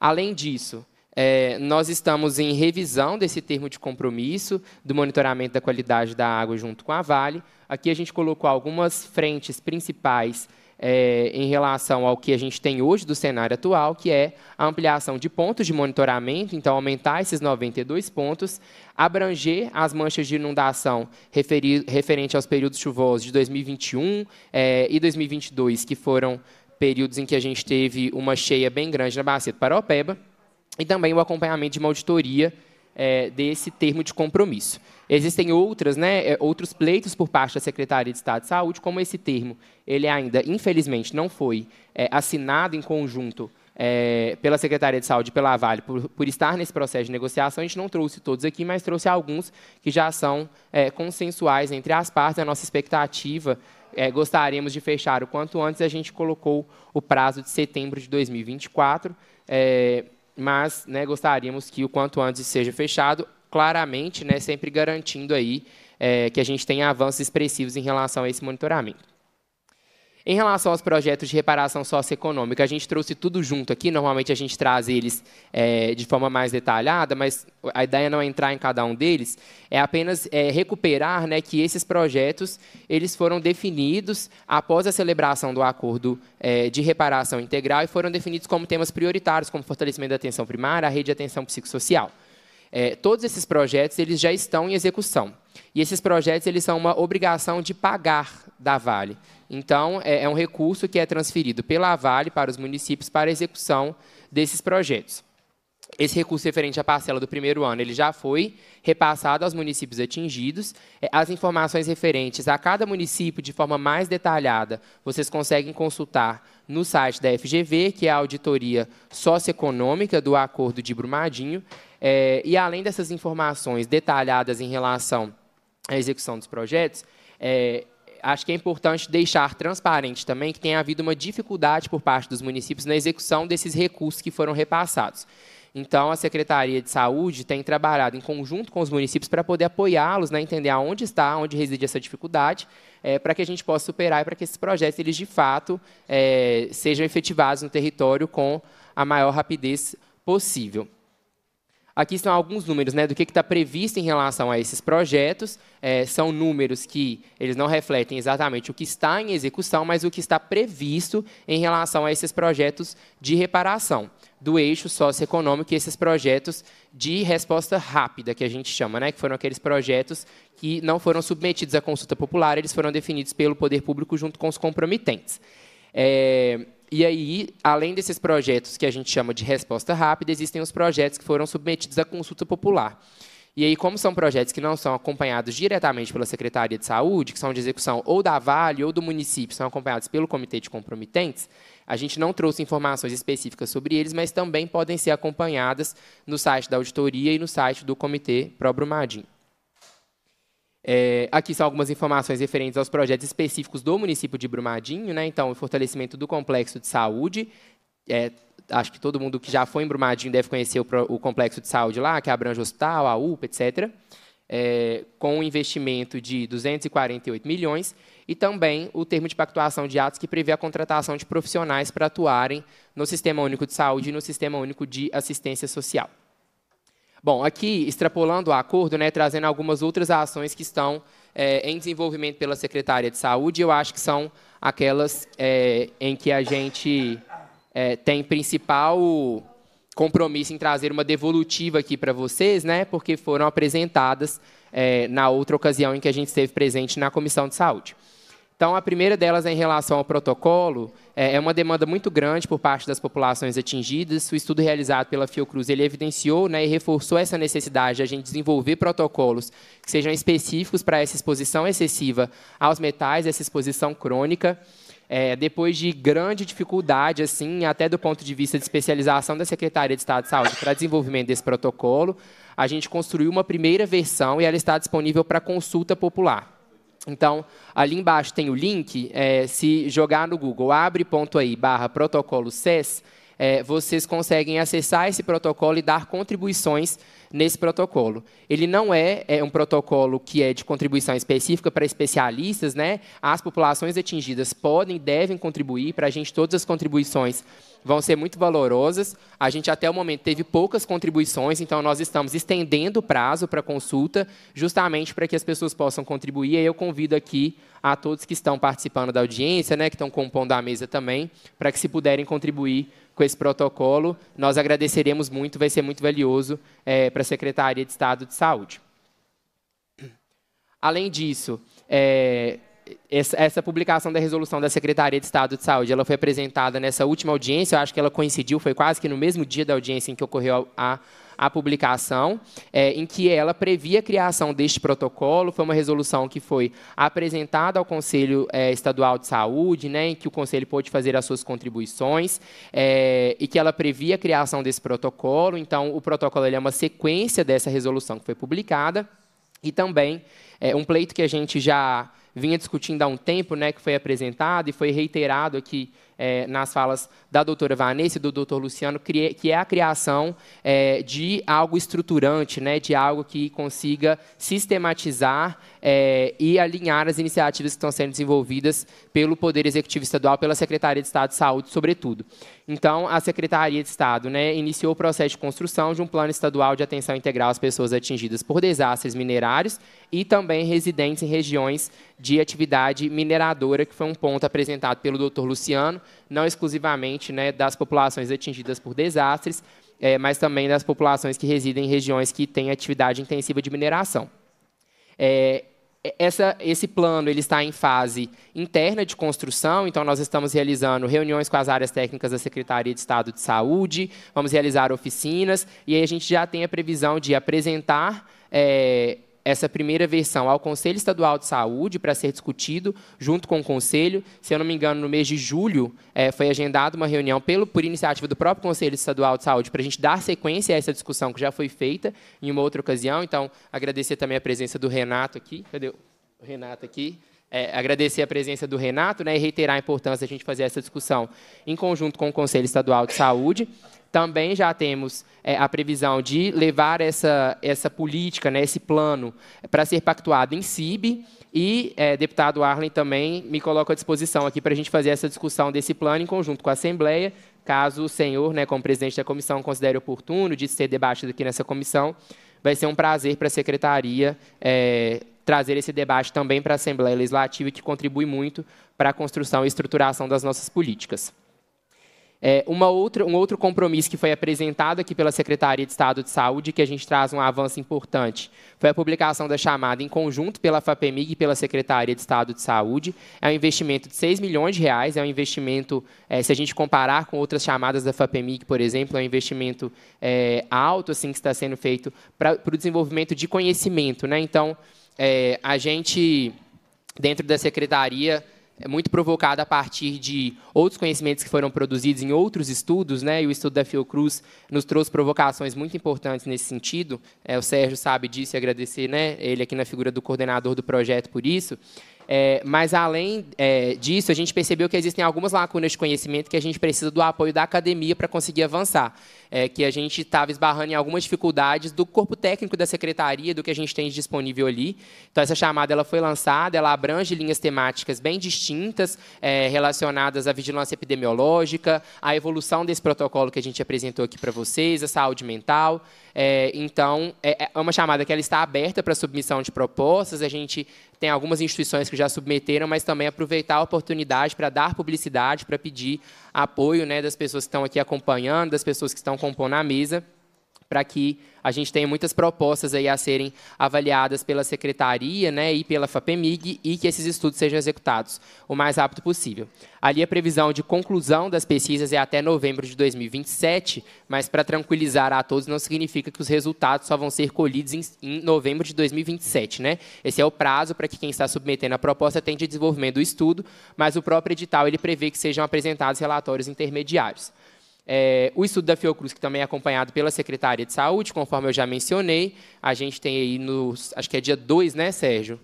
Além disso, é, nós estamos em revisão desse termo de compromisso do monitoramento da qualidade da água junto com a Vale. Aqui a gente colocou algumas frentes principais é, em relação ao que a gente tem hoje do cenário atual, que é a ampliação de pontos de monitoramento, então aumentar esses 92 pontos, abranger as manchas de inundação referente aos períodos chuvosos de 2021 é, e 2022, que foram períodos em que a gente teve uma cheia bem grande na bacia do Paropeba e também o acompanhamento de uma auditoria é, desse termo de compromisso. Existem outras, né, é, outros pleitos por parte da Secretaria de Estado de Saúde, como esse termo, ele ainda, infelizmente, não foi é, assinado em conjunto é, pela Secretaria de Saúde e pela Vale, por, por, estar nesse processo de negociação, a gente não trouxe todos aqui, mas trouxe alguns que já são é, consensuais entre as partes. A nossa expectativa, é, gostaríamos de fechar o quanto antes, a gente colocou o prazo de setembro de 2024. É, mas né, gostaríamos que o quanto antes seja fechado, claramente, né, sempre garantindo aí é, que a gente tenha avanços expressivos em relação a esse monitoramento. Em relação aos projetos de reparação socioeconômica, a gente trouxe tudo junto aqui. Normalmente a gente traz eles é, de forma mais detalhada, mas a ideia não é entrar em cada um deles, é apenas é, recuperar né, que esses projetos eles foram definidos após a celebração do acordo é, de reparação integral e foram definidos como temas prioritários, como fortalecimento da atenção primária, a rede de atenção psicossocial. É, todos esses projetos eles já estão em execução. E esses projetos eles são uma obrigação de pagar da Vale. Então, é, é um recurso que é transferido pela Vale para os municípios para a execução desses projetos. Esse recurso referente à parcela do primeiro ano, ele já foi repassado aos municípios atingidos. É, as informações referentes a cada município, de forma mais detalhada, vocês conseguem consultar no site da FGV, que é a auditoria socioeconômica do Acordo de Brumadinho. É, e além dessas informações detalhadas em relação à execução dos projetos, é, acho que é importante deixar transparente também que tem havido uma dificuldade por parte dos municípios na execução desses recursos que foram repassados. Então, a Secretaria de Saúde tem trabalhado em conjunto com os municípios para poder apoiá-los, né, entender aonde está, onde reside essa dificuldade, é, para que a gente possa superar e para que esses projetos, eles de fato, é, sejam efetivados no território com a maior rapidez possível. Aqui estão alguns números né, do que está previsto em relação a esses projetos. É, são números que eles não refletem exatamente o que está em execução, mas o que está previsto em relação a esses projetos de reparação do eixo socioeconômico e esses projetos de resposta rápida, que a gente chama, né, que foram aqueles projetos que não foram submetidos à consulta popular, eles foram definidos pelo poder público junto com os compromitentes. É, e aí, além desses projetos que a gente chama de resposta rápida, existem os projetos que foram submetidos à consulta popular. E aí, como são projetos que não são acompanhados diretamente pela Secretaria de Saúde, que são de execução ou da Vale ou do município, são acompanhados pelo Comitê de Compromitentes, a gente não trouxe informações específicas sobre eles, mas também podem ser acompanhadas no site da auditoria e no site do Comitê Pró Brumadinho. É, aqui são algumas informações referentes aos projetos específicos do município de Brumadinho. Né? Então, o fortalecimento do complexo de saúde. É, acho que todo mundo que já foi em Brumadinho deve conhecer o, o complexo de saúde lá, que abrange o hospital, a UPA, etc. É, com um investimento de 248 milhões e também o termo de pactuação de atos que prevê a contratação de profissionais para atuarem no Sistema Único de Saúde e no Sistema Único de Assistência Social. Bom, aqui, extrapolando o acordo, né, trazendo algumas outras ações que estão é, em desenvolvimento pela Secretaria de Saúde, eu acho que são aquelas é, em que a gente é, tem principal compromisso em trazer uma devolutiva aqui para vocês, né, porque foram apresentadas é, na outra ocasião em que a gente esteve presente na Comissão de Saúde. Então, a primeira delas é em relação ao protocolo, é, é uma demanda muito grande por parte das populações atingidas. O estudo realizado pela Fiocruz ele evidenciou né, e reforçou essa necessidade de a gente desenvolver protocolos que sejam específicos para essa exposição excessiva aos metais, essa exposição crônica. É, depois de grande dificuldade, assim, até do ponto de vista de especialização da Secretaria de Estado de Saúde para desenvolvimento desse protocolo, a gente construiu uma primeira versão e ela está disponível para consulta popular. Então, ali embaixo tem o link, é, se jogar no Google, abre ponto aí, barra protocolo SES, é, vocês conseguem acessar esse protocolo e dar contribuições nesse protocolo. Ele não é, é, um protocolo que é de contribuição específica para especialistas, né? As populações atingidas podem, devem contribuir. Para a gente, todas as contribuições vão ser muito valorosas. A gente até o momento teve poucas contribuições, então nós estamos estendendo o prazo para consulta, justamente para que as pessoas possam contribuir. E eu convido aqui a todos que estão participando da audiência, né, que estão compondo a mesa também, para que se puderem contribuir com esse protocolo, nós agradeceremos muito, vai ser muito valioso é, para a Secretaria de Estado de Saúde. Além disso, é, essa, publicação da resolução da Secretaria de Estado de Saúde, ela foi apresentada nessa última audiência, eu acho que ela coincidiu, foi quase que no mesmo dia da audiência em que ocorreu a, a a publicação, é, em que ela previa a criação deste protocolo. Foi uma resolução que foi apresentada ao Conselho é, Estadual de Saúde, né, em que o Conselho pôde fazer as suas contribuições, é, e que ela previa a criação desse protocolo. Então, o protocolo é uma sequência dessa resolução que foi publicada, e também é, um pleito que a gente já vinha discutindo há um tempo, né, que foi apresentado e foi reiterado aqui é, nas falas da doutora Vanessa e do doutor Luciano, que é a criação é, de algo estruturante, né, de algo que consiga sistematizar é, e alinhar as iniciativas que estão sendo desenvolvidas pelo Poder Executivo Estadual, pela Secretaria de Estado de Saúde, sobretudo. Então, a Secretaria de Estado né, iniciou o processo de construção de um plano estadual de atenção integral às pessoas atingidas por desastres minerários e também residentes em regiões de atividade mineradora, que foi um ponto apresentado pelo doutor Luciano, não exclusivamente né, das populações atingidas por desastres, é, mas também das populações que residem em regiões que têm atividade intensiva de mineração. É, essa, esse plano ele está em fase interna de construção, então nós estamos realizando reuniões com as áreas técnicas da Secretaria de Estado de Saúde, vamos realizar oficinas, e aí a gente já tem a previsão de apresentar é, essa primeira versão ao Conselho Estadual de Saúde para ser discutido junto com o Conselho. Se eu não me engano, no mês de julho é, foi agendada uma reunião pelo, por iniciativa do próprio Conselho Estadual de Saúde para a gente dar sequência a essa discussão que já foi feita em uma outra ocasião. Então, agradecer também a presença do Renato aqui. Cadê o Renato aqui? É, agradecer a presença do Renato né, e reiterar a importância a gente fazer essa discussão em conjunto com o Conselho Estadual de Saúde. Também já temos é, a previsão de levar essa, essa política, né, esse plano, para ser pactuado em CIB. E, é, deputado Arlen, também me coloco à disposição aqui para a gente fazer essa discussão desse plano em conjunto com a Assembleia, caso o senhor, né, como presidente da comissão, considere oportuno de ser debatido aqui nessa comissão. Vai ser um prazer para a secretaria é, trazer esse debate também para a Assembleia Legislativa, que contribui muito para a construção e estruturação das nossas políticas. É, uma outra, um outro compromisso que foi apresentado aqui pela Secretaria de Estado de Saúde, que a gente traz um avanço importante, foi a publicação da chamada em conjunto pela FAPEMIG e pela Secretaria de Estado de Saúde. É um investimento de 6 milhões de reais, é um investimento, é, se a gente comparar com outras chamadas da FAPEMIG, por exemplo, é um investimento é, alto assim que está sendo feito para o desenvolvimento de conhecimento. Né? Então, é, a gente, dentro da Secretaria, é muito provocada a partir de outros conhecimentos que foram produzidos em outros estudos, né? E o estudo da Fiocruz nos trouxe provocações muito importantes nesse sentido. É, o Sérgio sabe disso e agradecer, né? Ele aqui na figura do coordenador do projeto por isso. É, mas além é, disso, a gente percebeu que existem algumas lacunas de conhecimento que a gente precisa do apoio da academia para conseguir avançar é, que a gente estava esbarrando em algumas dificuldades do corpo técnico da secretaria, do que a gente tem disponível ali. Então, essa chamada ela foi lançada, ela abrange linhas temáticas bem distintas é, relacionadas à vigilância epidemiológica, à evolução desse protocolo que a gente apresentou aqui para vocês, a saúde mental. É, então, é, é uma chamada que ela está aberta para submissão de propostas, a gente tem algumas instituições que já submeteram, mas também aproveitar a oportunidade para dar publicidade, para pedir apoio né, das pessoas que estão aqui acompanhando, das pessoas que estão compondo a mesa para que a gente tenha muitas propostas aí a serem avaliadas pela secretaria né, e pela FAPEMIG e que esses estudos sejam executados o mais rápido possível. Ali a previsão de conclusão das pesquisas é até novembro de 2027, mas para tranquilizar a todos, não significa que os resultados só vão ser colhidos em, em novembro de 2027. Né? Esse é o prazo para que quem está submetendo a proposta tenha de desenvolvimento do estudo, mas o próprio edital ele prevê que sejam apresentados relatórios intermediários. É, o estudo da Fiocruz, que também é acompanhado pela Secretaria de Saúde, conforme eu já mencionei, a gente tem aí, nos, acho que é dia 2, né, Sérgio?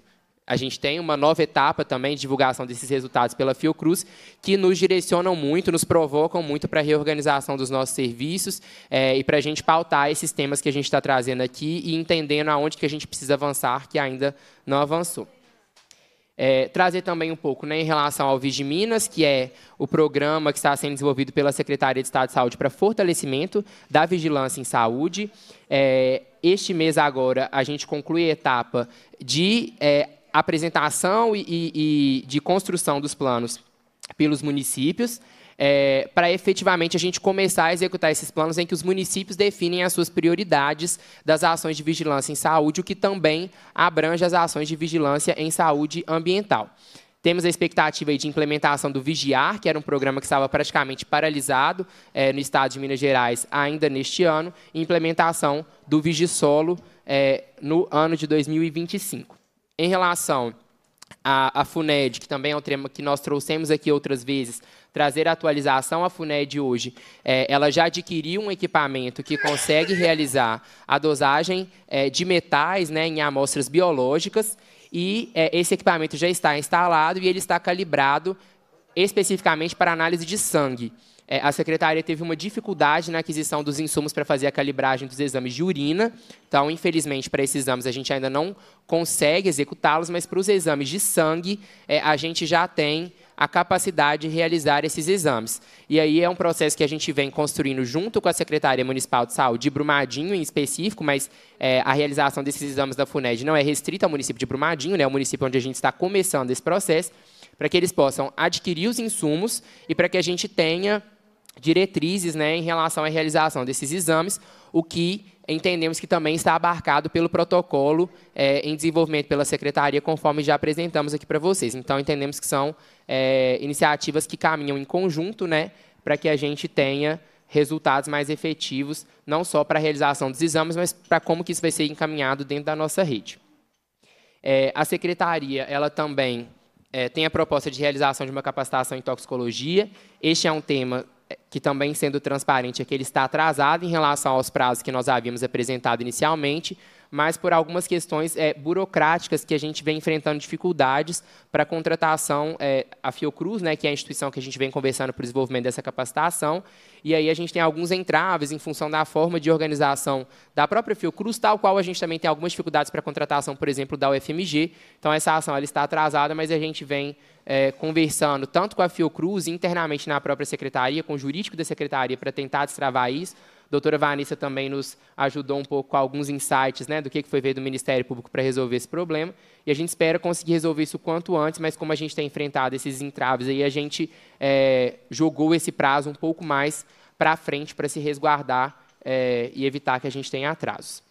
A gente tem uma nova etapa também de divulgação desses resultados pela Fiocruz, que nos direcionam muito, nos provocam muito para a reorganização dos nossos serviços é, e para a gente pautar esses temas que a gente está trazendo aqui e entendendo aonde que a gente precisa avançar, que ainda não avançou é, trazer também um pouco né, em relação ao Vigi Minas, que é o programa que está sendo desenvolvido pela Secretaria de Estado de Saúde para fortalecimento da vigilância em saúde. É, este mês agora a gente conclui a etapa de é, apresentação e, e, e de construção dos planos pelos municípios é, para efetivamente a gente começar a executar esses planos em que os municípios definem as suas prioridades das ações de vigilância em saúde, o que também abrange as ações de vigilância em saúde ambiental. Temos a expectativa de implementação do Vigiar, que era um programa que estava praticamente paralisado é, no estado de Minas Gerais ainda neste ano, e implementação do Vigisolo é, no ano de 2025. Em relação à, à FUNED, que também é um tema que nós trouxemos aqui outras vezes, trazer atualização à FUNED hoje, é, ela já adquiriu um equipamento que consegue realizar a dosagem é, de metais né, em amostras biológicas, e é, esse equipamento já está instalado e ele está calibrado especificamente para análise de sangue. É, a secretaria teve uma dificuldade na aquisição dos insumos para fazer a calibragem dos exames de urina. Então, infelizmente, para esses exames a gente ainda não consegue executá-los, mas para os exames de sangue é, a gente já tem a capacidade de realizar esses exames. E aí é um processo que a gente vem construindo junto com a Secretaria Municipal de Saúde, de Brumadinho em específico, mas é, a realização desses exames da FUNED não é restrita ao município de Brumadinho, né, o município onde a gente está começando esse processo, para que eles possam adquirir os insumos e para que a gente tenha diretrizes né, em relação à realização desses exames, o que entendemos que também está abarcado pelo protocolo é, em desenvolvimento pela secretaria, conforme já apresentamos aqui para vocês. Então, entendemos que são é, iniciativas que caminham em conjunto, né, para que a gente tenha resultados mais efetivos, não só para a realização dos exames, mas para como que isso vai ser encaminhado dentro da nossa rede. É, a secretaria, ela também é, tem a proposta de realização de uma capacitação em toxicologia. Este é um tema que também sendo transparente é que ele está atrasado em relação aos prazos que nós havíamos apresentado inicialmente, mas por algumas questões é, burocráticas que a gente vem enfrentando dificuldades para a contratação é, a Fiocruz, né, que é a instituição que a gente vem conversando para o desenvolvimento dessa capacitação, e aí a gente tem alguns entraves em função da forma de organização da própria Fiocruz, tal qual a gente também tem algumas dificuldades para a contratação, por exemplo, da UFMG. Então, essa ação ela está atrasada, mas a gente vem é, conversando tanto com a Fiocruz, internamente na própria secretaria, com o jurídico da secretaria, para tentar destravar isso, doutora Vanessa também nos ajudou um pouco com alguns insights né, do que foi feito do Ministério Público para resolver esse problema. E a gente espera conseguir resolver isso quanto antes, mas como a gente tem enfrentado esses entraves aí, a gente é, jogou esse prazo um pouco mais para frente para se resguardar é, e evitar que a gente tenha atrasos.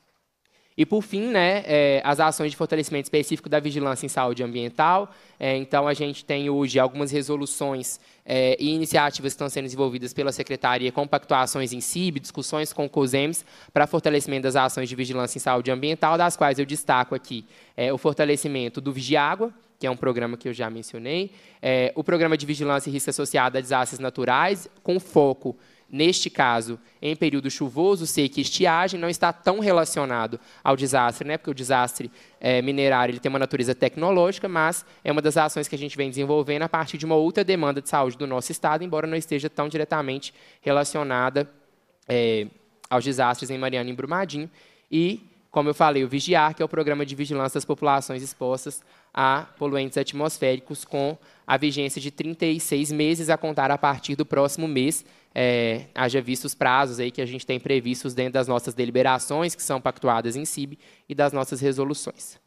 E, por fim, né, é, as ações de fortalecimento específico da vigilância em saúde ambiental. É, então, a gente tem hoje algumas resoluções é, e iniciativas que estão sendo desenvolvidas pela Secretaria, compactuações em CIB, discussões com COSEMS para fortalecimento das ações de vigilância em saúde ambiental, das quais eu destaco aqui é, o fortalecimento do Vigiágua, que é um programa que eu já mencionei, é, o programa de vigilância e risco associado a desastres naturais, com foco neste caso, em período chuvoso, seca e estiagem, não está tão relacionado ao desastre, né? porque o desastre é, minerário ele tem uma natureza tecnológica, mas é uma das ações que a gente vem desenvolvendo a partir de uma outra demanda de saúde do nosso Estado, embora não esteja tão diretamente relacionada é, aos desastres em Mariana e Brumadinho. E, como eu falei, o VIGIAR, que é o Programa de Vigilância das Populações Expostas a poluentes atmosféricos com a vigência de 36 meses a contar a partir do próximo mês, é, haja visto os prazos aí que a gente tem previstos dentro das nossas deliberações, que são pactuadas em CIB, e das nossas resoluções.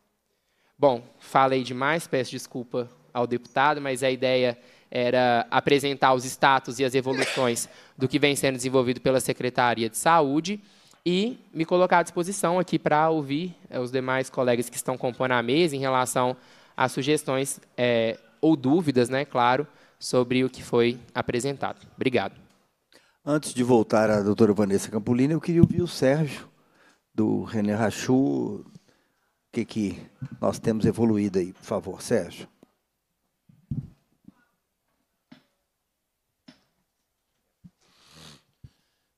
Bom, falei demais, peço desculpa ao deputado, mas a ideia era apresentar os status e as evoluções do que vem sendo desenvolvido pela Secretaria de Saúde e me colocar à disposição aqui para ouvir é, os demais colegas que estão compondo a mesa em relação as sugestões é, ou dúvidas, né, claro, sobre o que foi apresentado. Obrigado. Antes de voltar à doutora Vanessa Campolina, eu queria ouvir o Sérgio, do René Rachu, o que, que nós temos evoluído aí, por favor, Sérgio.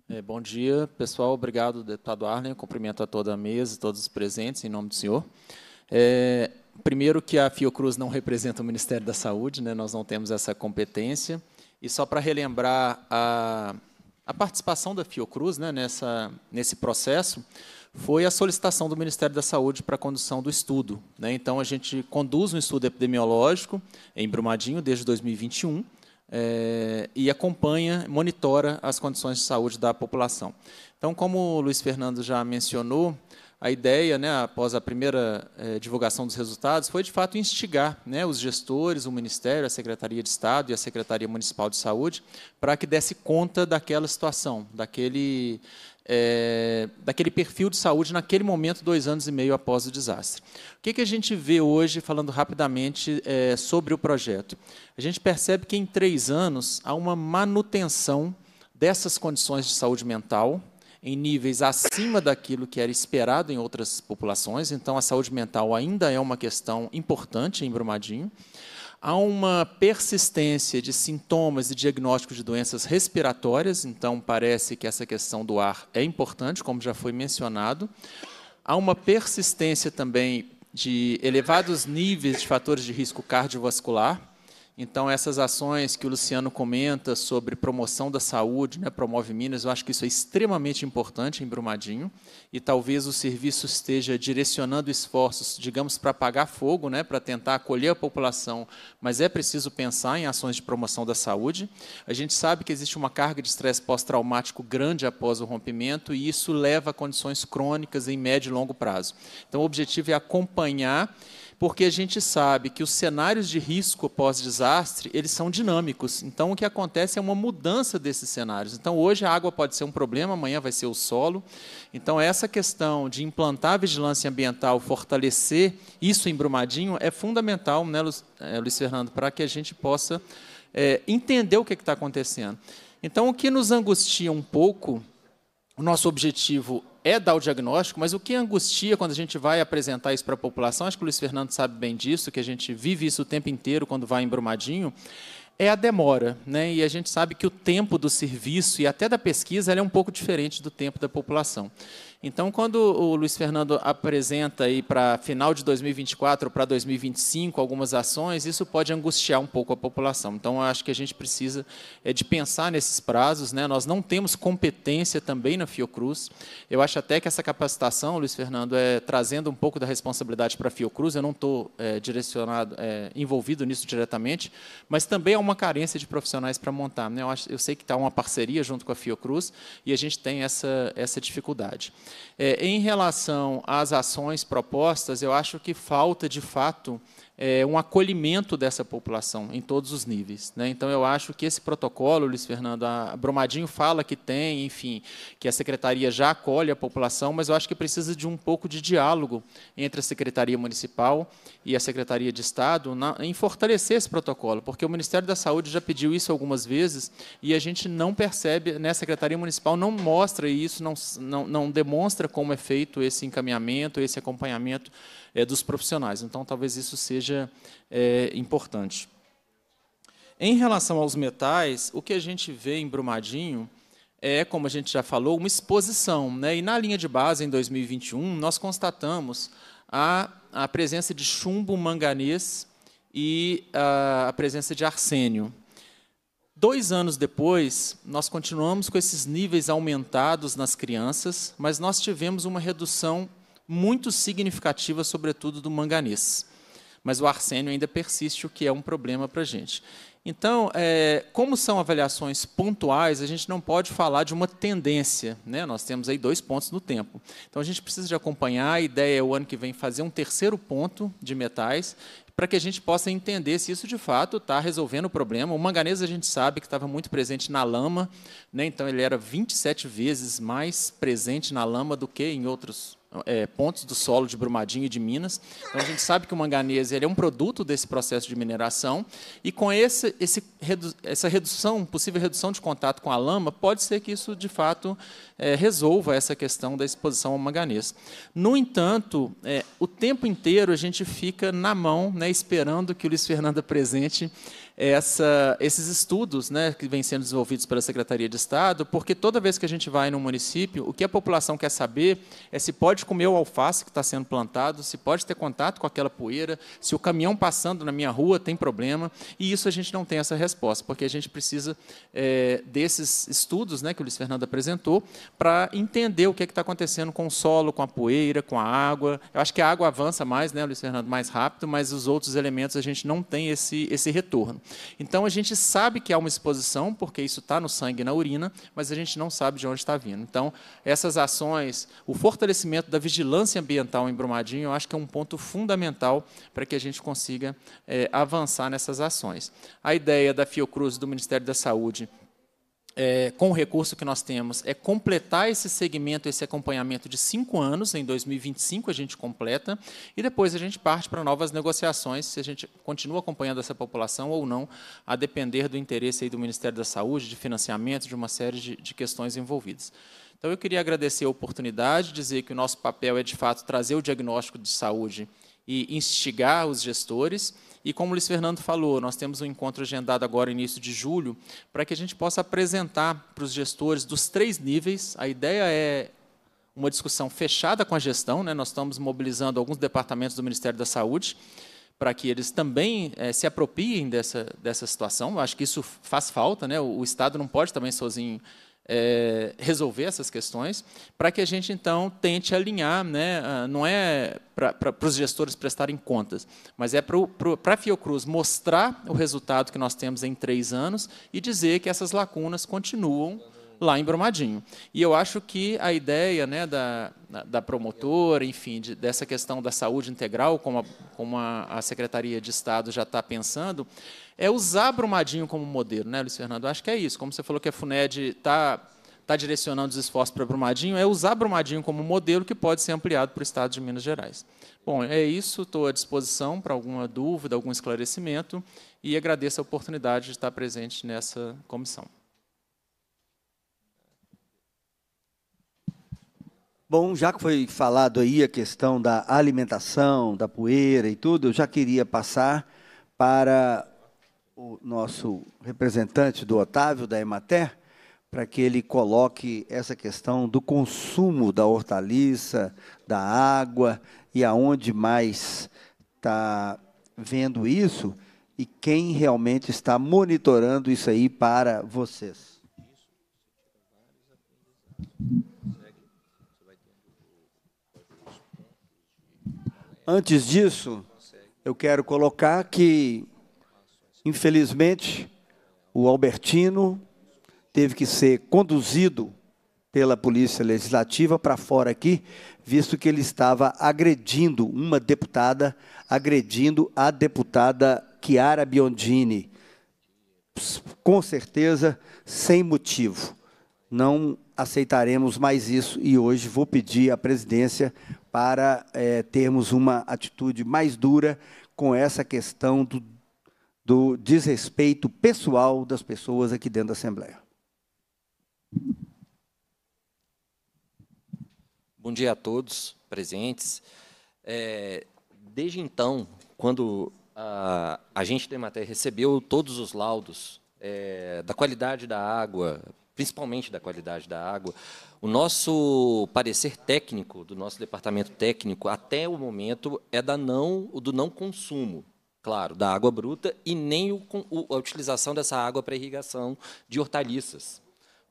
É, bom dia, pessoal. Obrigado, deputado Arlen. Cumprimento a toda a mesa, todos os presentes, em nome do senhor. É, Primeiro que a Fiocruz não representa o Ministério da Saúde, né, nós não temos essa competência. E só para relembrar a, a participação da Fiocruz né, nessa, nesse processo, foi a solicitação do Ministério da Saúde para a condução do estudo. Né? Então, a gente conduz um estudo epidemiológico em Brumadinho desde 2021 é, eh, e acompanha, monitora as condições de saúde da população. Então, como o Luiz Fernando já mencionou, a ideia, né, após a primeira eh, divulgação dos resultados, foi de fato instigar né, os gestores, o Ministério, a Secretaria de Estado e a Secretaria Municipal de Saúde para que desse conta daquela situação, daquele, eh, daquele perfil de saúde naquele momento, dois anos e meio após o desastre. O que, que a gente vê hoje, falando rapidamente eh, sobre o projeto? A gente percebe que em três anos há uma manutenção dessas condições de saúde mental em níveis acima daquilo que era esperado em outras populações, então a saúde mental ainda é uma questão importante em Brumadinho. Há uma persistência de sintomas e diagnóstico de doenças respiratórias, então parece que essa questão do ar é importante, como já foi mencionado. Há uma persistência também de elevados níveis de fatores de risco cardiovascular, então, essas ações que o Luciano comenta sobre promoção da saúde, né, Promove Minas, eu acho que isso é extremamente importante em Brumadinho. E talvez o serviço esteja direcionando esforços, digamos, para apagar fogo, né, para tentar acolher a população, mas é preciso pensar em ações de promoção da saúde. A gente sabe que existe uma carga de estresse pós-traumático grande após o rompimento, e isso leva a condições crônicas em médio e longo prazo. Então, o objetivo é acompanhar porque a gente sabe que os cenários de risco pós-desastre, eles são dinâmicos. Então, o que acontece é uma mudança desses cenários. Então, hoje a água pode ser um problema, amanhã vai ser o solo. Então, essa questão de implantar a vigilância ambiental, fortalecer isso em Brumadinho, é fundamental, né, eh, Luiz Fernando, para que a gente possa é, entender o que é está acontecendo. Então, o que nos angustia um pouco, o nosso objetivo é dar o diagnóstico, mas o que angustia quando a gente vai apresentar isso para a população, acho que o Luiz Fernando sabe bem disso, que a gente vive isso o tempo inteiro quando vai embrumadinho, é a demora. Né? E a gente sabe que o tempo do serviço e até da pesquisa é um pouco diferente do tempo da população. Então, quando o Luiz Fernando apresenta aí para final de 2024 para 2025 algumas ações, isso pode angustiar um pouco a população. Então, acho que a gente precisa é, de pensar nesses prazos. Né? Nós não temos competência também na Fiocruz. Eu acho até que essa capacitação, Luiz Fernando, é trazendo um pouco da responsabilidade para a Fiocruz. Eu não estou é, direcionado, é, envolvido nisso diretamente, mas também há é uma carência de profissionais para montar. Né? Eu, acho, eu sei que está uma parceria junto com a Fiocruz e a gente tem essa, essa dificuldade. É, em relação às ações propostas, eu acho que falta, de fato, é, um acolhimento dessa população em todos os níveis. Né? Então, eu acho que esse protocolo, Luiz Fernando, a Bromadinho fala que tem, enfim, que a secretaria já acolhe a população, mas eu acho que precisa de um pouco de diálogo entre a Secretaria Municipal e a Secretaria de Estado na, em fortalecer esse protocolo, porque o Ministério da Saúde já pediu isso algumas vezes e a gente não percebe, né? a Secretaria Municipal não mostra isso, não, não, não demonstra como é feito esse encaminhamento, esse acompanhamento é, dos profissionais. Então, talvez isso seja é, importante. Em relação aos metais, o que a gente vê em Brumadinho é, como a gente já falou, uma exposição. Né? E na linha de base, em 2021, nós constatamos a, a presença de chumbo, manganês e a, a presença de arsênio. Dois anos depois, nós continuamos com esses níveis aumentados nas crianças, mas nós tivemos uma redução muito significativa, sobretudo do manganês. Mas o arsênio ainda persiste, o que é um problema para a gente. Então, é, como são avaliações pontuais, a gente não pode falar de uma tendência. Né? Nós temos aí dois pontos no tempo. Então, a gente precisa de acompanhar. A ideia é o ano que vem fazer um terceiro ponto de metais para que a gente possa entender se isso de fato está resolvendo o problema. O manganês a gente sabe que estava muito presente na lama, né? então ele era 27 vezes mais presente na lama do que em outros é, pontos do solo de Brumadinho e de Minas. Então, a gente sabe que o manganês ele é um produto desse processo de mineração, e com esse, esse, essa redução, possível redução de contato com a lama, pode ser que isso, de fato, é, resolva essa questão da exposição ao manganês. No entanto, é, o tempo inteiro a gente fica na mão, né, esperando que o Luiz Fernando apresente essa, esses estudos né, que vêm sendo desenvolvidos pela Secretaria de Estado, porque toda vez que a gente vai num município, o que a população quer saber é se pode comer o alface que está sendo plantado, se pode ter contato com aquela poeira, se o caminhão passando na minha rua tem problema, e isso a gente não tem essa resposta, porque a gente precisa é, desses estudos né, que o Luiz Fernando apresentou para entender o que é está acontecendo com o solo, com a poeira, com a água. Eu acho que a água avança mais, né, Luiz Fernando, mais rápido, mas os outros elementos a gente não tem esse, esse retorno. Então a gente sabe que há uma exposição, porque isso está no sangue e na urina, mas a gente não sabe de onde está vindo. Então, essas ações, o fortalecimento da vigilância ambiental em Brumadinho, eu acho que é um ponto fundamental para que a gente consiga é, avançar nessas ações. A ideia da Fiocruz do Ministério da Saúde é, com o recurso que nós temos, é completar esse segmento, esse acompanhamento de cinco anos. Em 2025 a gente completa e depois a gente parte para novas negociações, se a gente continua acompanhando essa população ou não, a depender do interesse aí do Ministério da Saúde, de financiamento, de uma série de, de questões envolvidas. Então, eu queria agradecer a oportunidade, dizer que o nosso papel é, de fato, trazer o diagnóstico de saúde e instigar os gestores. E como o Luiz Fernando falou, nós temos um encontro agendado agora, início de julho, para que a gente possa apresentar para os gestores dos três níveis. A ideia é uma discussão fechada com a gestão, né? nós estamos mobilizando alguns departamentos do Ministério da Saúde para que eles também é, se apropriem dessa, dessa situação. Eu acho que isso faz falta, né? o, o Estado não pode também sozinho é, resolver essas questões, para que a gente, então, tente alinhar, né, não é para os gestores prestarem contas, mas é para a Fiocruz mostrar o resultado que nós temos em três anos e dizer que essas lacunas continuam lá em Brumadinho. E eu acho que a ideia né, da, da promotora, enfim, de, dessa questão da saúde integral, como a, como a, Secretaria de Estado já está pensando, é usar Brumadinho como modelo, né, Luiz Fernando? acho que é isso. Como você falou que a FUNED está tá direcionando os esforços para Brumadinho, é usar Brumadinho como modelo que pode ser ampliado para o Estado de Minas Gerais. Bom, é isso. Estou à disposição para alguma dúvida, algum esclarecimento e agradeço a oportunidade de estar presente nessa comissão. Bom, já que foi falado aí a questão da alimentação, da poeira e tudo, eu já queria passar para o nosso representante do Otávio, da Emater, para que ele coloque essa questão do consumo da hortaliça, da água e aonde mais está vendo isso e quem realmente está monitorando isso aí para vocês. Isso, Antes disso, eu quero colocar que, infelizmente, o Albertino teve que ser conduzido pela Polícia Legislativa para fora aqui, visto que ele estava agredindo uma deputada, agredindo a deputada Chiara Biondini. Com certeza, sem motivo. Não aceitaremos mais isso e hoje vou pedir à presidência para é, termos uma atitude mais dura com essa questão do, do desrespeito pessoal das pessoas aqui dentro da Assembleia. Bom dia a todos presentes. É, desde então, quando a, gente da matéria recebeu todos os laudos é, da qualidade da água, principalmente da qualidade da água, o nosso parecer técnico, do nosso departamento técnico, até o momento, é da não, do não consumo, claro, da água bruta e nem o, a utilização dessa água para irrigação de hortaliças.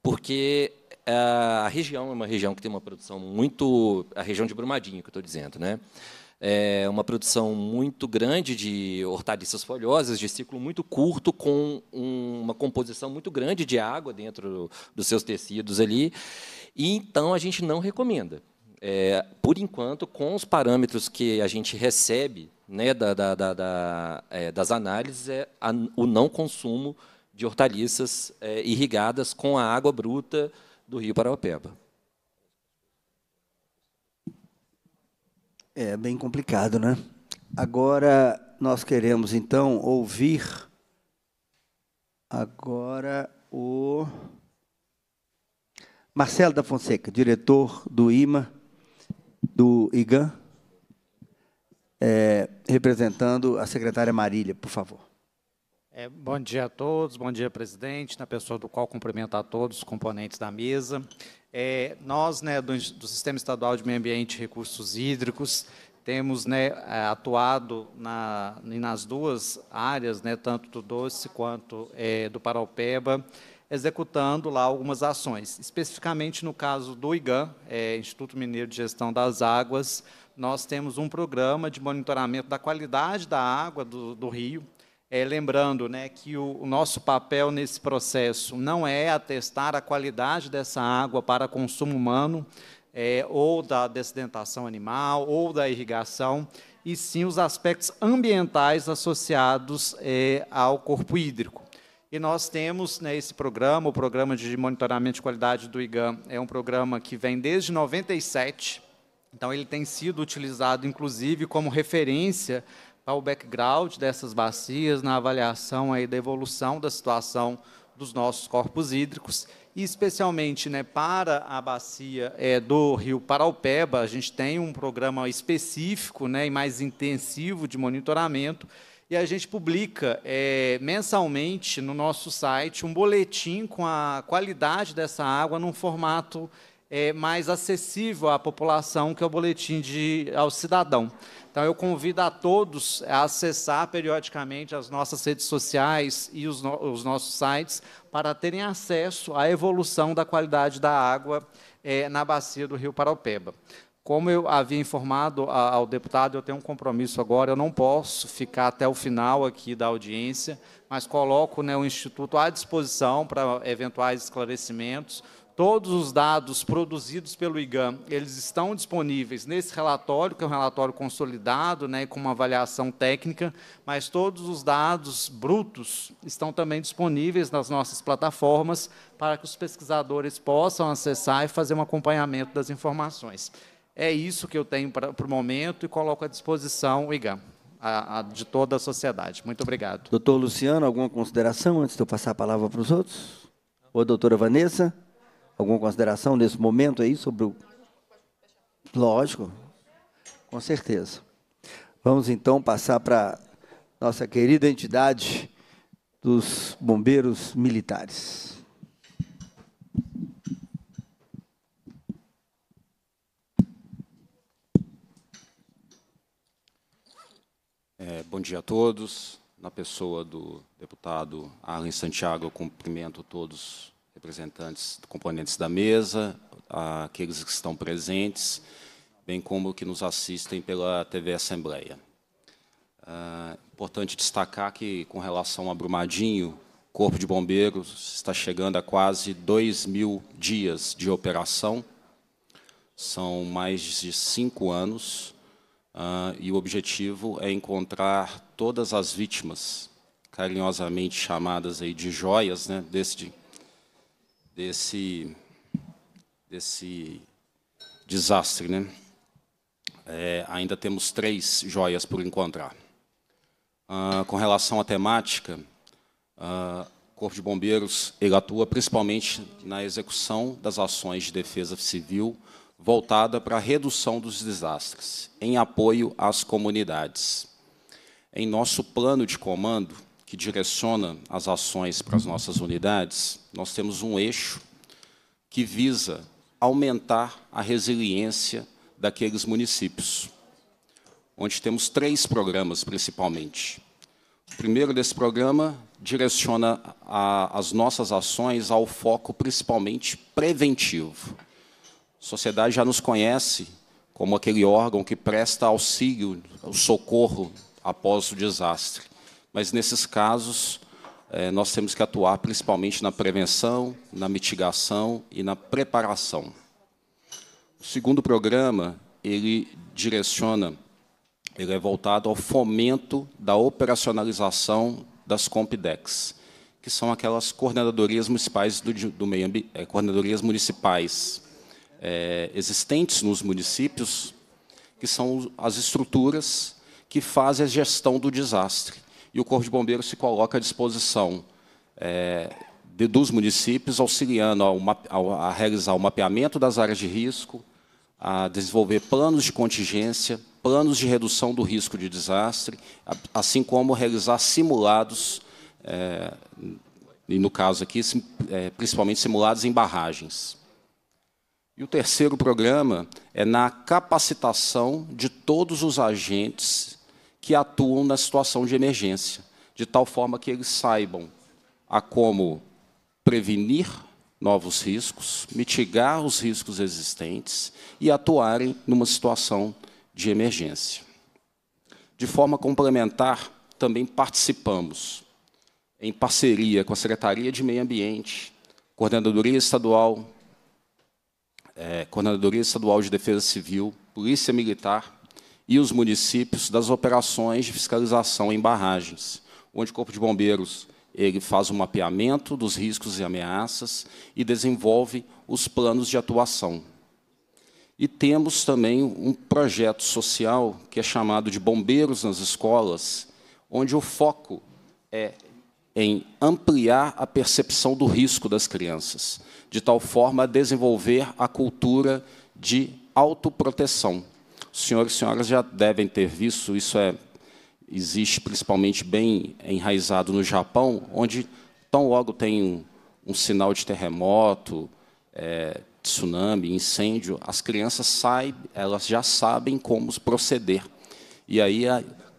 Porque eh, a região é uma região que tem uma produção muito. A região de Brumadinho, que eu estou dizendo, né? É uma produção muito grande de hortaliças folhosas, de ciclo muito curto, com uma composição muito grande de água dentro dos seus tecidos ali. E então a gente não recomenda. É, por enquanto, com os parâmetros que a gente recebe né, da, da, da, é, das análises, é a, o não consumo de hortaliças é, irrigadas com a água bruta do Rio Paraopeba. É bem complicado, né? Agora nós queremos então ouvir agora o Marcelo da Fonseca, diretor do IMA, do IGAN, é, representando a secretária Marília, por favor. É, bom dia a todos, bom dia, presidente, na pessoa do qual cumprimento a todos os componentes da mesa. É, nós, né, do, do, Sistema Estadual de Meio Ambiente e Recursos Hídricos, temos né, é, atuado na, nas duas áreas, né, tanto do Doce quanto é, do Paraupeba, executando lá algumas ações. Especificamente no caso do IGAM, é, Instituto Mineiro de Gestão das Águas, nós temos um programa de monitoramento da qualidade da água do, do rio. É, lembrando né, que o, o nosso papel nesse processo não é atestar a qualidade dessa água para consumo humano, é, ou da desidentação animal, ou da irrigação, e sim os aspectos ambientais associados é, ao corpo hídrico. E nós temos né, esse programa, o Programa de Monitoramento de Qualidade do IGAM, é um programa que vem desde 97, então ele tem sido utilizado, inclusive, como referência para o background dessas bacias, na avaliação aí da evolução da situação dos nossos corpos hídricos, e especialmente né, para a bacia é, do rio Paraupeba, a gente tem um programa específico né, e mais intensivo de monitoramento, e a gente publica é, mensalmente no nosso site um boletim com a qualidade dessa água num formato é, mais acessível à população, que é o boletim de, ao cidadão. Então, eu convido a todos a acessar periodicamente as nossas redes sociais e os, no, os nossos sites para terem acesso à evolução da qualidade da água é, na bacia do Rio Paraupeba. Como eu havia informado ao deputado, eu tenho um compromisso agora, eu não posso ficar até o final aqui da audiência, mas coloco né, o Instituto à disposição para eventuais esclarecimentos. Todos os dados produzidos pelo IGAM, eles estão disponíveis nesse relatório, que é um relatório consolidado, né, com uma avaliação técnica, mas todos os dados brutos estão também disponíveis nas nossas plataformas para que os pesquisadores possam acessar e fazer um acompanhamento das informações. É isso que eu tenho para o momento e coloco à disposição o IGAM, a, a, de toda a sociedade. Muito obrigado. Doutor Luciano, alguma consideração antes de eu passar a palavra para os outros? Ou doutora Vanessa, alguma consideração nesse momento aí sobre o... Lógico, com certeza. Vamos então passar para nossa querida entidade dos bombeiros militares. É, bom dia a todos. Na pessoa do deputado Arlen Santiago, eu cumprimento todos os representantes, componentes da mesa, aqueles que estão presentes, bem como que nos assistem pela TV Assembleia. É importante destacar que, com relação a Brumadinho, o Corpo de Bombeiros está chegando a quase 2 mil dias de operação. São mais de cinco anos Uh, e o objetivo é encontrar todas as vítimas, carinhosamente chamadas aí de joias, né, desse, desse, desse desastre. Né? É, ainda temos três joias por encontrar. Uh, com relação à temática, uh, Corpo de Bombeiros ele atua principalmente na execução das ações de defesa civil voltada para a redução dos desastres, em apoio às comunidades. Em nosso plano de comando, que direciona as ações para as nossas unidades, nós temos um eixo que visa aumentar a resiliência daqueles municípios, onde temos três programas, principalmente. O primeiro desse programa direciona a, as nossas ações ao foco principalmente preventivo. A sociedade já nos conhece como aquele órgão que presta auxílio, socorro após o desastre. Mas, nesses casos, eh, nós temos que atuar principalmente na prevenção, na mitigação e na preparação. O segundo programa, ele direciona, ele é voltado ao fomento da operacionalização das COMPDEX, que são aquelas coordenadorias municipais do, do meio ambiente, eh, coordenadorias municipais é, existentes nos municípios, que são as estruturas que fazem a gestão do desastre. E o Corpo de Bombeiros se coloca à disposição é, de, dos municípios, auxiliando ao, ao, a realizar o mapeamento das áreas de risco, a desenvolver planos de contingência, planos de redução do risco de desastre, assim como realizar simulados, é, e no caso aqui, sim, é, principalmente simulados em barragens. E o terceiro programa é na capacitação de todos os agentes que atuam na situação de emergência, de tal forma que eles saibam a como prevenir novos riscos, mitigar os riscos existentes e atuarem numa situação de emergência. De forma complementar, também participamos, em parceria com a Secretaria de Meio Ambiente, Coordenadoria Estadual é, Coordenadoria Estadual de Defesa Civil, Polícia Militar e os municípios das operações de fiscalização em barragens, onde o Corpo de Bombeiros ele faz o um mapeamento dos riscos e ameaças e desenvolve os planos de atuação. E temos também um projeto social que é chamado de Bombeiros nas Escolas, onde o foco é em ampliar a percepção do risco das crianças de tal forma a desenvolver a cultura de autoproteção. senhores e senhoras já devem ter visto, isso é, existe principalmente bem enraizado no Japão, onde tão logo tem um, um sinal de terremoto, é, tsunami, incêndio, as crianças saem, elas já sabem como proceder. E aí,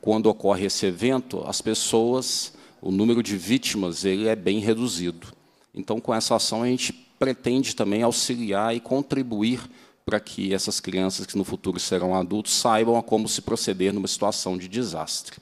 quando ocorre esse evento, as pessoas, o número de vítimas ele é bem reduzido. Então, com essa ação, a gente pretende também auxiliar e contribuir para que essas crianças que no futuro serão adultos saibam a como se proceder numa situação de desastre.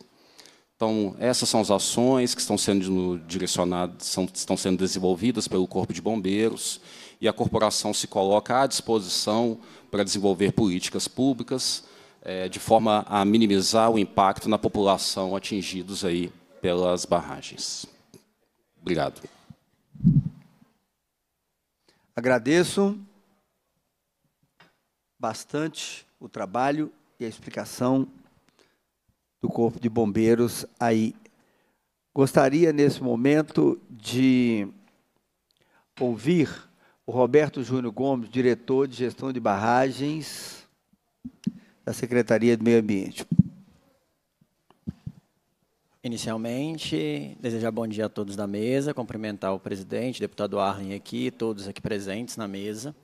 Então, essas são as ações que estão sendo direcionadas, são, estão sendo desenvolvidas pelo Corpo de Bombeiros, e a corporação se coloca à disposição para desenvolver políticas públicas é, de forma a minimizar o impacto na população atingidos aí pelas barragens. Obrigado. Agradeço bastante o trabalho e a explicação do Corpo de Bombeiros aí. Gostaria, nesse momento, de ouvir o Roberto Júnior Gomes, diretor de gestão de barragens da Secretaria do Meio Ambiente. Inicialmente, desejar bom dia a todos da mesa, cumprimentar o presidente, deputado Arlen aqui, todos aqui presentes na mesa.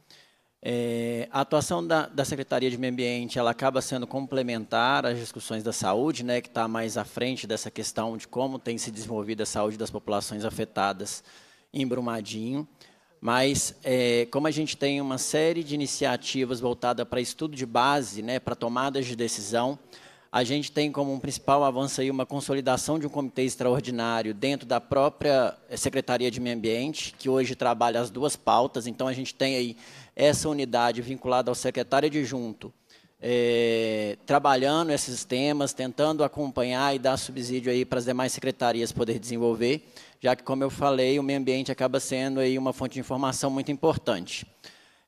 É, a atuação da, da, Secretaria de Meio Ambiente ela acaba sendo complementar às discussões da saúde, né, que está mais à frente dessa questão de como tem se desenvolvido a saúde das populações afetadas em Brumadinho. Mas, é, como a gente tem uma série de iniciativas voltadas para estudo de base, né, para tomadas de decisão, a gente tem como um principal avanço aí uma consolidação de um comitê extraordinário dentro da própria eh, Secretaria de Meio Ambiente, que hoje trabalha as duas pautas. Então, a gente tem aí essa unidade vinculada ao secretário adjunto, é, trabalhando esses temas, tentando acompanhar e dar subsídio aí para as demais secretarias poder desenvolver, já que, como eu falei, o meio ambiente acaba sendo aí uma fonte de informação muito importante.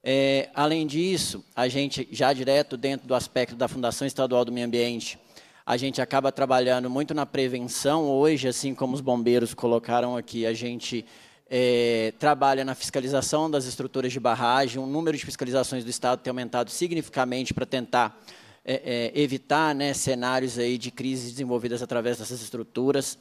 É, além disso, a gente, já direto dentro do aspecto da Fundação Estadual do Meio Ambiente, a gente acaba trabalhando muito na prevenção. Hoje, assim como os bombeiros colocaram aqui, a gente é, trabalha na fiscalização das estruturas de barragem. O número de fiscalizações do Estado tem aumentado significativamente para tentar é, é, evitar né, cenários aí de crises desenvolvidas através dessas estruturas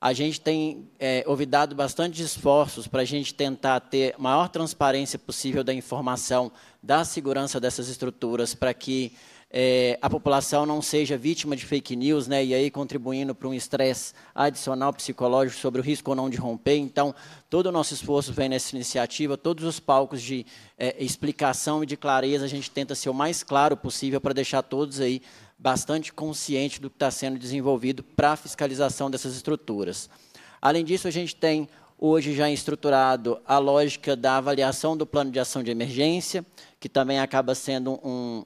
a gente tem é, ouvidado bastante esforços para a gente tentar ter maior transparência possível da informação da segurança dessas estruturas, para que é, a população não seja vítima de fake news, né, e aí contribuindo para um estresse adicional psicológico sobre o risco ou não de romper. Então, todo o nosso esforço vem nessa iniciativa, todos os palcos de é, explicação e de clareza, a gente tenta ser o mais claro possível para deixar todos aí bastante consciente do que está sendo desenvolvido para a fiscalização dessas estruturas. Além disso, a gente tem hoje já estruturado a lógica da avaliação do plano de ação de emergência, que também acaba sendo um,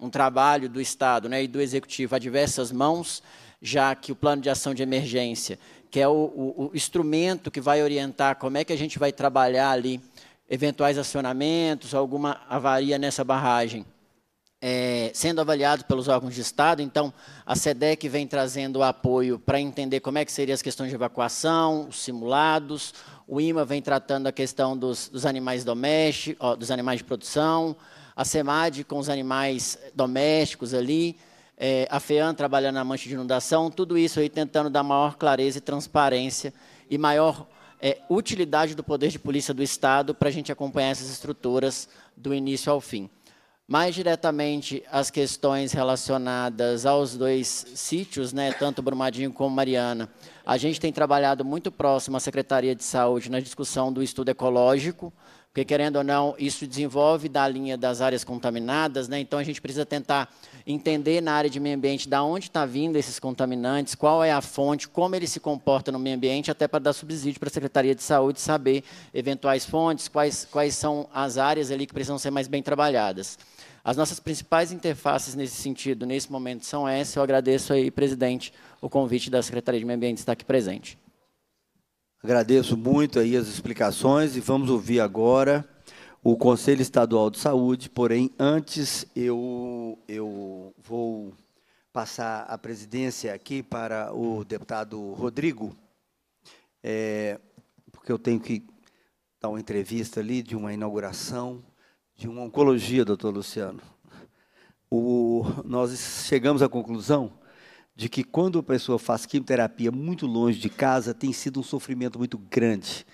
um, um trabalho do Estado né, e do Executivo a diversas mãos, já que o plano de ação de emergência, que é o, o, o instrumento que vai orientar como é que a gente vai trabalhar ali eventuais acionamentos, alguma avaria nessa barragem é, sendo avaliado pelos órgãos de Estado. Então, a SEDEC vem trazendo apoio para entender como é que seriam as questões de evacuação, os simulados. O IMA vem tratando a questão dos, dos animais domésticos, ó, dos animais de produção. A SEMAD com os animais domésticos ali. É, a FEAM trabalhando na mancha de inundação. Tudo isso aí tentando dar maior clareza e transparência e maior é, utilidade do poder de polícia do Estado para a gente acompanhar essas estruturas do início ao fim mais diretamente as questões relacionadas aos dois sítios, né, tanto Brumadinho como Mariana. A gente tem trabalhado muito próximo à Secretaria de Saúde na discussão do estudo ecológico, porque, querendo ou não, isso desenvolve da linha das áreas contaminadas, né, então a gente precisa tentar entender na área de meio ambiente de onde está vindo esses contaminantes, qual é a fonte, como ele se comporta no meio ambiente, até para dar subsídio para a Secretaria de Saúde saber eventuais fontes, quais, quais são as áreas ali que precisam ser mais bem trabalhadas. As nossas principais interfaces nesse sentido, nesse momento, são essas. Eu agradeço aí, presidente, o convite da Secretaria de Meio Ambiente estar aqui presente. Agradeço muito aí as explicações e vamos ouvir agora o Conselho Estadual de Saúde, porém, antes eu, eu vou passar a presidência aqui para o deputado Rodrigo, é, porque eu tenho que dar uma entrevista ali de uma inauguração de uma oncologia, doutor Luciano, o, nós chegamos à conclusão de que quando a pessoa faz quimioterapia muito longe de casa, tem sido um sofrimento muito grande.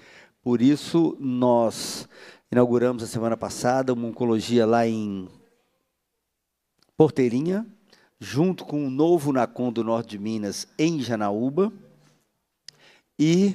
Por isso, nós inauguramos a semana passada uma oncologia lá em Porteirinha, junto com o um novo NACOM do Norte de Minas, em Janaúba. E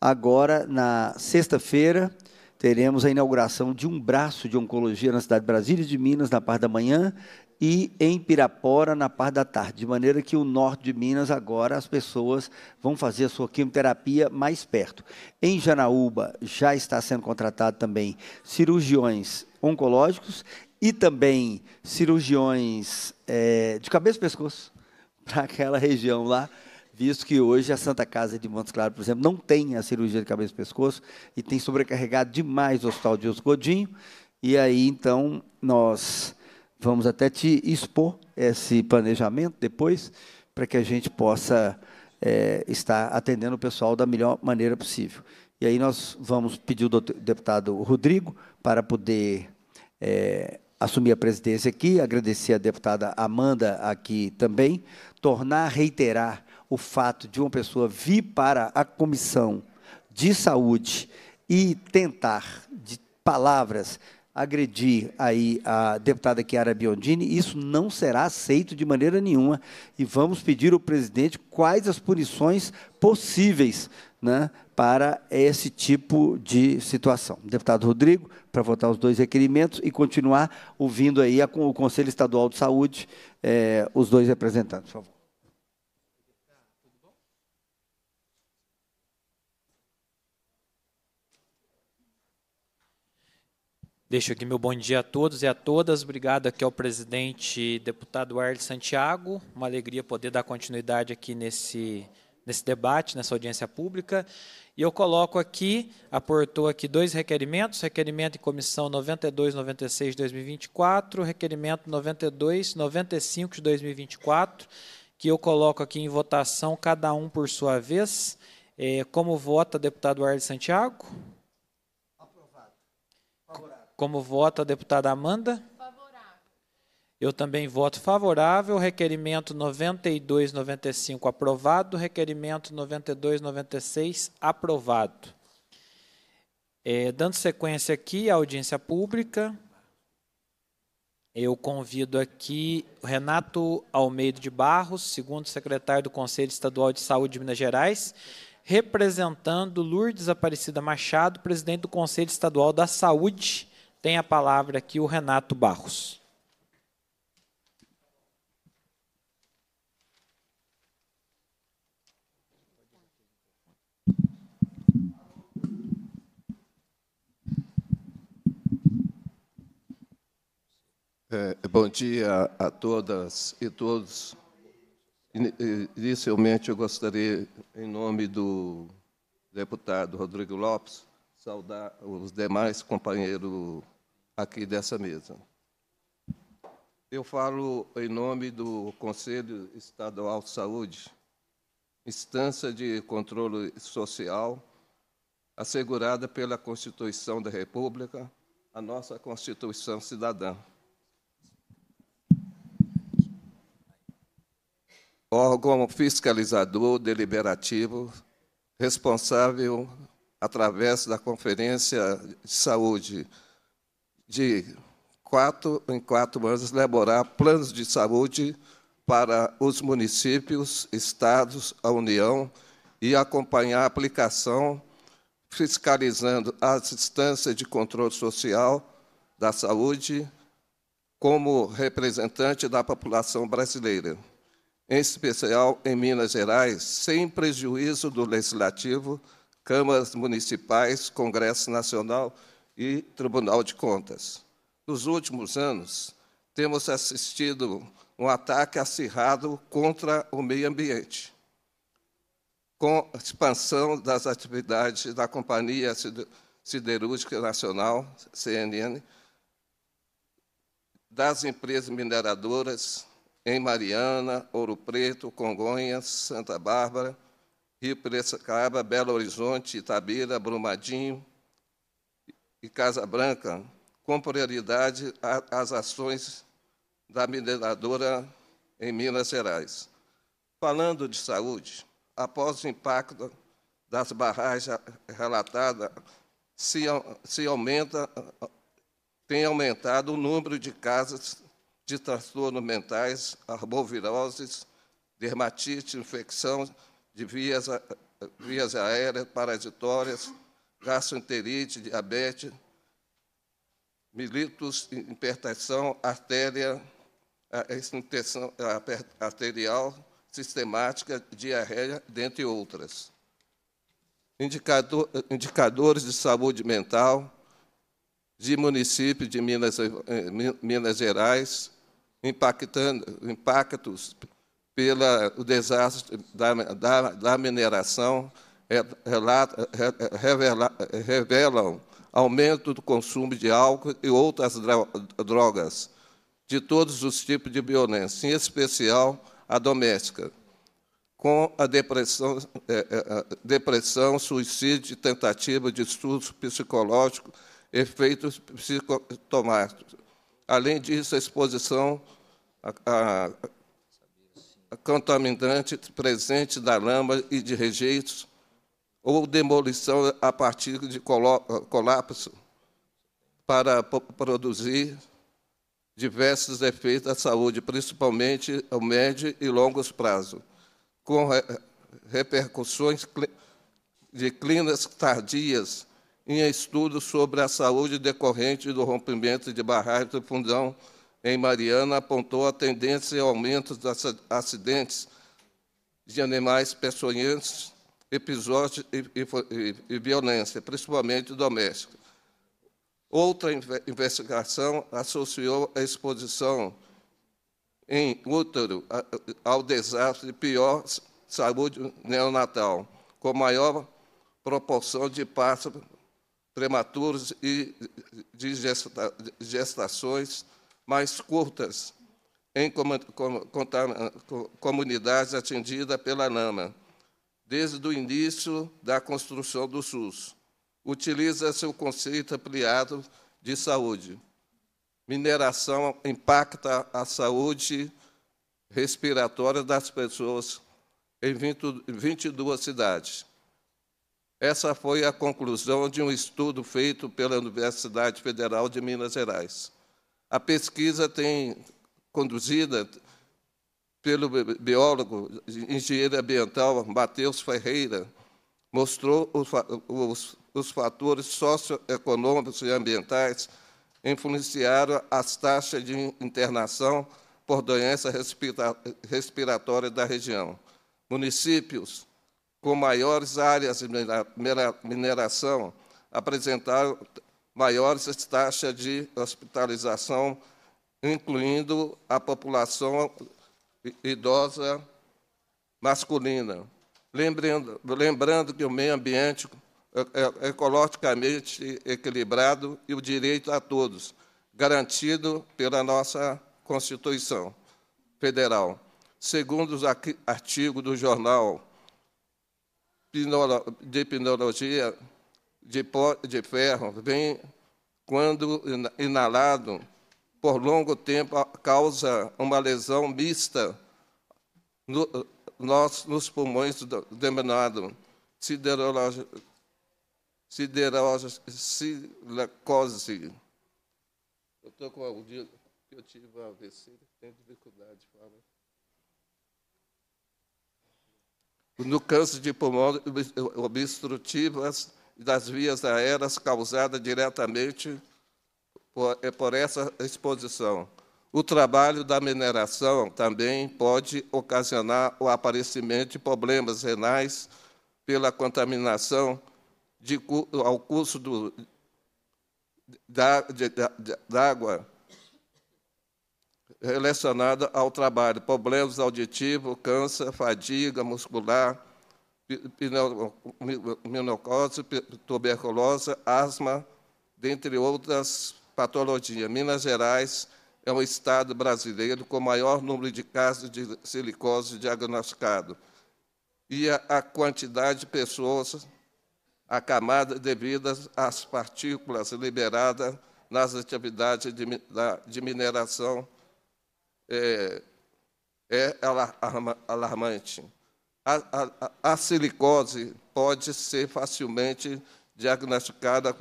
agora, na sexta-feira, teremos a inauguração de um braço de oncologia na cidade de Brasília de Minas na parte da manhã e em Pirapora na parte da tarde, de maneira que o norte de Minas agora as pessoas vão fazer a sua quimioterapia mais perto. Em Janaúba já está sendo contratado também cirurgiões oncológicos e também cirurgiões é, de cabeça e pescoço para aquela região lá visto que hoje a Santa Casa de Montes Claros, por exemplo, não tem a cirurgia de cabeça e pescoço e tem sobrecarregado demais o Hospital de Os Godinho. E aí, então, nós vamos até te expor esse planejamento depois, para que a gente possa é, estar atendendo o pessoal da melhor maneira possível. E aí nós vamos pedir o deputado Rodrigo para poder é, assumir a presidência aqui, agradecer a deputada Amanda aqui também, tornar reiterar o fato de uma pessoa vir para a comissão de saúde e tentar, de palavras, agredir aí a deputada Chiara Biondini, isso não será aceito de maneira nenhuma e vamos pedir ao presidente quais as punições possíveis né, para esse tipo de situação. Deputado Rodrigo, para votar os dois requerimentos e continuar ouvindo aí a, o Conselho Estadual de Saúde, eh, os dois representantes, por favor. Deixo aqui meu bom dia a todos e a todas. Obrigado aqui ao presidente deputado Arles Santiago. Uma alegria poder dar continuidade aqui nesse, nesse debate, nessa audiência pública. E eu coloco aqui, aportou aqui dois requerimentos, requerimento em comissão 9296 de 2024, requerimento 9295 de 2024, que eu coloco aqui em votação, cada um por sua vez. Eh, como vota deputado Arles Santiago? Como vota a deputada Amanda? Favorável. Eu também voto favorável. Requerimento 9295 aprovado. Requerimento 9296 aprovado. É, dando sequência aqui à audiência pública, eu convido aqui o Renato Almeida de Barros, segundo secretário do Conselho Estadual de Saúde de Minas Gerais, representando Lourdes Aparecida Machado, presidente do Conselho Estadual da Saúde tem a palavra aqui o Renato Barros. É, bom dia a todas e todos. Inicialmente, eu gostaria, em nome do deputado Rodrigo Lopes, saudar os demais companheiros aqui dessa mesa. Eu falo em nome do Conselho Estadual de Saúde, instância de controle social assegurada pela Constituição da República, a nossa Constituição cidadã. Órgão fiscalizador, deliberativo, responsável através da Conferência de Saúde, de quatro em quatro anos, elaborar planos de saúde para os municípios, estados, a União e acompanhar a aplicação, fiscalizando a assistência de controle social da saúde como representante da população brasileira, em especial em Minas Gerais, sem prejuízo do legislativo, câmaras municipais, Congresso Nacional e Tribunal de Contas. Nos últimos anos, temos assistido um ataque acirrado contra o meio ambiente, com a expansão das atividades da Companhia Siderúrgica Nacional, CNN, das empresas mineradoras em Mariana, Ouro Preto, Congonhas, Santa Bárbara, Rio Piracicaba, Belo Horizonte, Itabira, Brumadinho e Casa Branca, com prioridade às ações da mineradora em Minas Gerais. Falando de saúde, após o impacto das barragens relatada, se, se aumenta, tem aumentado o número de casos de transtornos mentais, arboviroses, dermatite, infecção de vias, vias aéreas parasitórias, gastroenterite, diabetes, militos, hipertensão artéria, hipertensão arterial sistemática, diarreia, dentre outras. Indicador, indicadores de saúde mental de município de Minas, eh, Minas Gerais, impactando impactos pelo desastre da, da, da mineração é, revelam aumento do consumo de álcool e outras drogas, de todos os tipos de violência, em especial a doméstica, com a depressão, é, é depressão suicídio, tentativa de estudo psicológico, efeitos psicotomáticos. Além disso, a exposição a, a contaminante presente da lama e de rejeitos, ou demolição a partir de colapso, para produzir diversos efeitos à saúde, principalmente ao médio e longo prazo, com repercussões de clínicas tardias em estudos sobre a saúde decorrente do rompimento de barragens do fundão em Mariana apontou a tendência e aumento dos acidentes de animais peçonhentos, episódios e, e, e violência, principalmente doméstica. Outra investigação associou a exposição em útero ao desastre de pior saúde neonatal, com maior proporção de partos prematuros e de gestações mais curtas em comunidades atingidas pela NAMA desde o início da construção do SUS. Utiliza-se o conceito ampliado de saúde. Mineração impacta a saúde respiratória das pessoas em 22 cidades. Essa foi a conclusão de um estudo feito pela Universidade Federal de Minas Gerais. A pesquisa tem conduzida pelo biólogo, engenheiro ambiental Matheus Ferreira, mostrou os, os, os fatores socioeconômicos e ambientais influenciaram as taxas de internação por doença respiratória da região. Municípios com maiores áreas de mineração apresentaram maiores taxas de hospitalização, incluindo a população idosa masculina. Lembrando, lembrando que o meio ambiente é, é, é ecologicamente equilibrado e o direito a todos, garantido pela nossa Constituição Federal. Segundo os artigos do jornal de Pneumologia de, de ferro vem, quando inalado por longo tempo, causa uma lesão mista no, nos, nos pulmões do denominado siderose. Eu estou com o dia que eu tive AVC, tem dificuldade de falar no câncer de pulmão obstrutivas das vias aéreas causada diretamente por, eh, por essa exposição. O trabalho da mineração também pode ocasionar o aparecimento de problemas renais pela contaminação de, ao curso do, da, de, da, da água relacionada ao trabalho, problemas auditivos, câncer, fadiga muscular, pneumocose, tuberculose, asma, dentre outras patologias. Minas Gerais é um estado brasileiro com maior número de casos de silicose diagnosticado e a, quantidade de pessoas acamadas devido às partículas liberadas nas atividades de, de mineração é, é alarmante. A, a, a silicose pode ser facilmente diagnosticada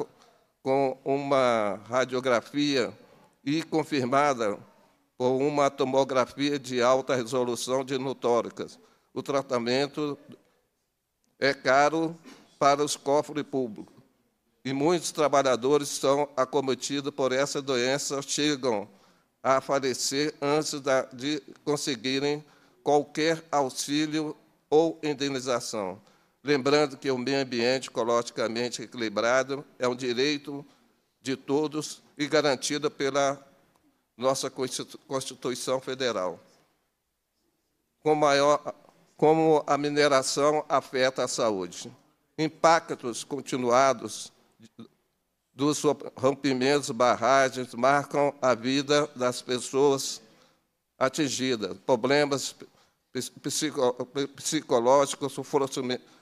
com uma radiografia e confirmada com uma tomografia de alta resolução de notóricas. O tratamento é caro para os cofres públicos e muitos trabalhadores são acometidos por essa doença, chegam a falecer antes de conseguirem qualquer auxílio ou indenização. Lembrando que o meio ambiente ecologicamente equilibrado é um direito de todos e garantido pela nossa Constituição Federal. Com maior, como a mineração afeta a saúde. Impactos continuados dos rompimentos, barragens, marcam a vida das pessoas atingidas. Problemas psicológico,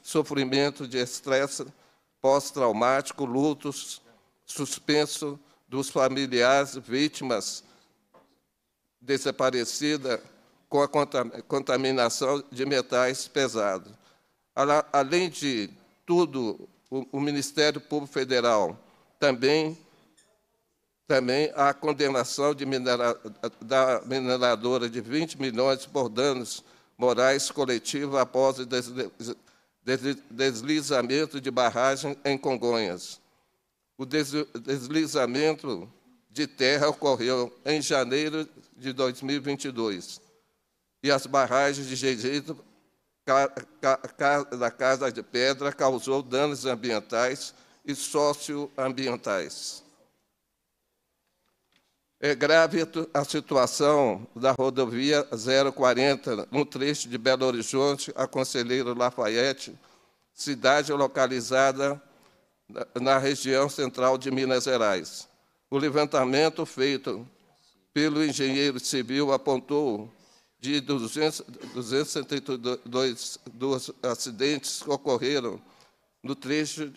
sofrimento de estresse pós-traumático, lutos, suspenso dos familiares, vítimas desaparecidas com a contaminação de metais pesados. Além de tudo, o Ministério Público Federal também também a condenação minera, da mineradora de 20 milhões por danos Morais Coletiva após o deslizamento de barragem em Congonhas. O deslizamento de terra ocorreu em janeiro de 2022 e as barragens de Jejeito da Casa de Pedra causou danos ambientais e socioambientais. É grave a situação da rodovia 040, no trecho de Belo Horizonte, a Conselheiro Lafayette, cidade localizada na região central de Minas Gerais. O levantamento feito pelo engenheiro civil apontou de 200, 272 acidentes que ocorreram no trecho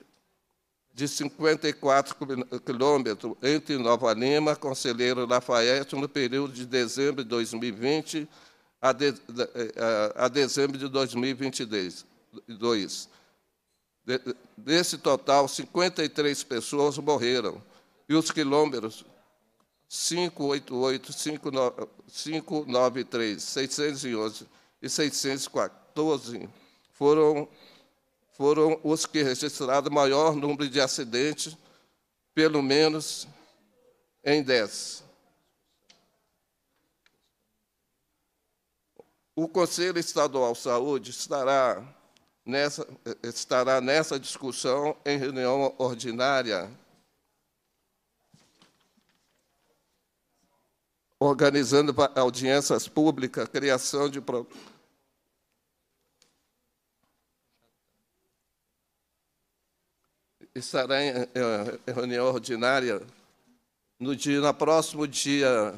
de 54 quilômetros entre Nova Lima, Conselheiro Lafayette, no período de dezembro de 2020 a, de, a, eh, eh, a dezembro de 2022. desse total, 53 pessoas morreram e os quilômetros 588, 593, 611 e 614 foram foram os que registraram maior número de acidentes, pelo menos em 10. O Conselho Estadual de Saúde estará nessa, estará nessa discussão em reunião ordinária, organizando audiências públicas, criação de estará em reunião ordinária no dia, no próximo dia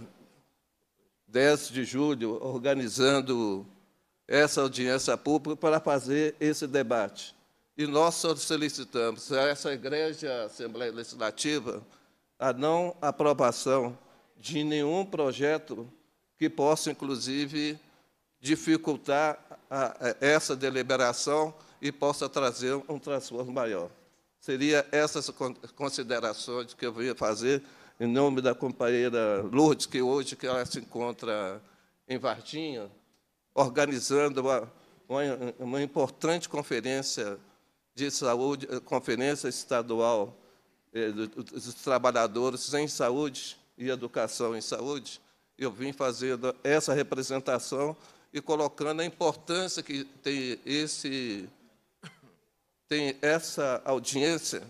10 de julho, organizando essa audiência pública para fazer esse debate. E nós solicitamos a essa igreja, a Assembleia Legislativa, a não aprovação de nenhum projeto que possa, inclusive, dificultar a, a essa deliberação e possa trazer um transtorno maior. Seria essas considerações que eu ia fazer em nome da companheira Lourdes, que hoje que ela se encontra em Varginha, organizando uma, uma, uma importante conferência de saúde, conferência estadual eh, dos trabalhadores em saúde e educação em saúde. Eu vim fazendo essa representação e colocando a importância que tem esse tem essa audiência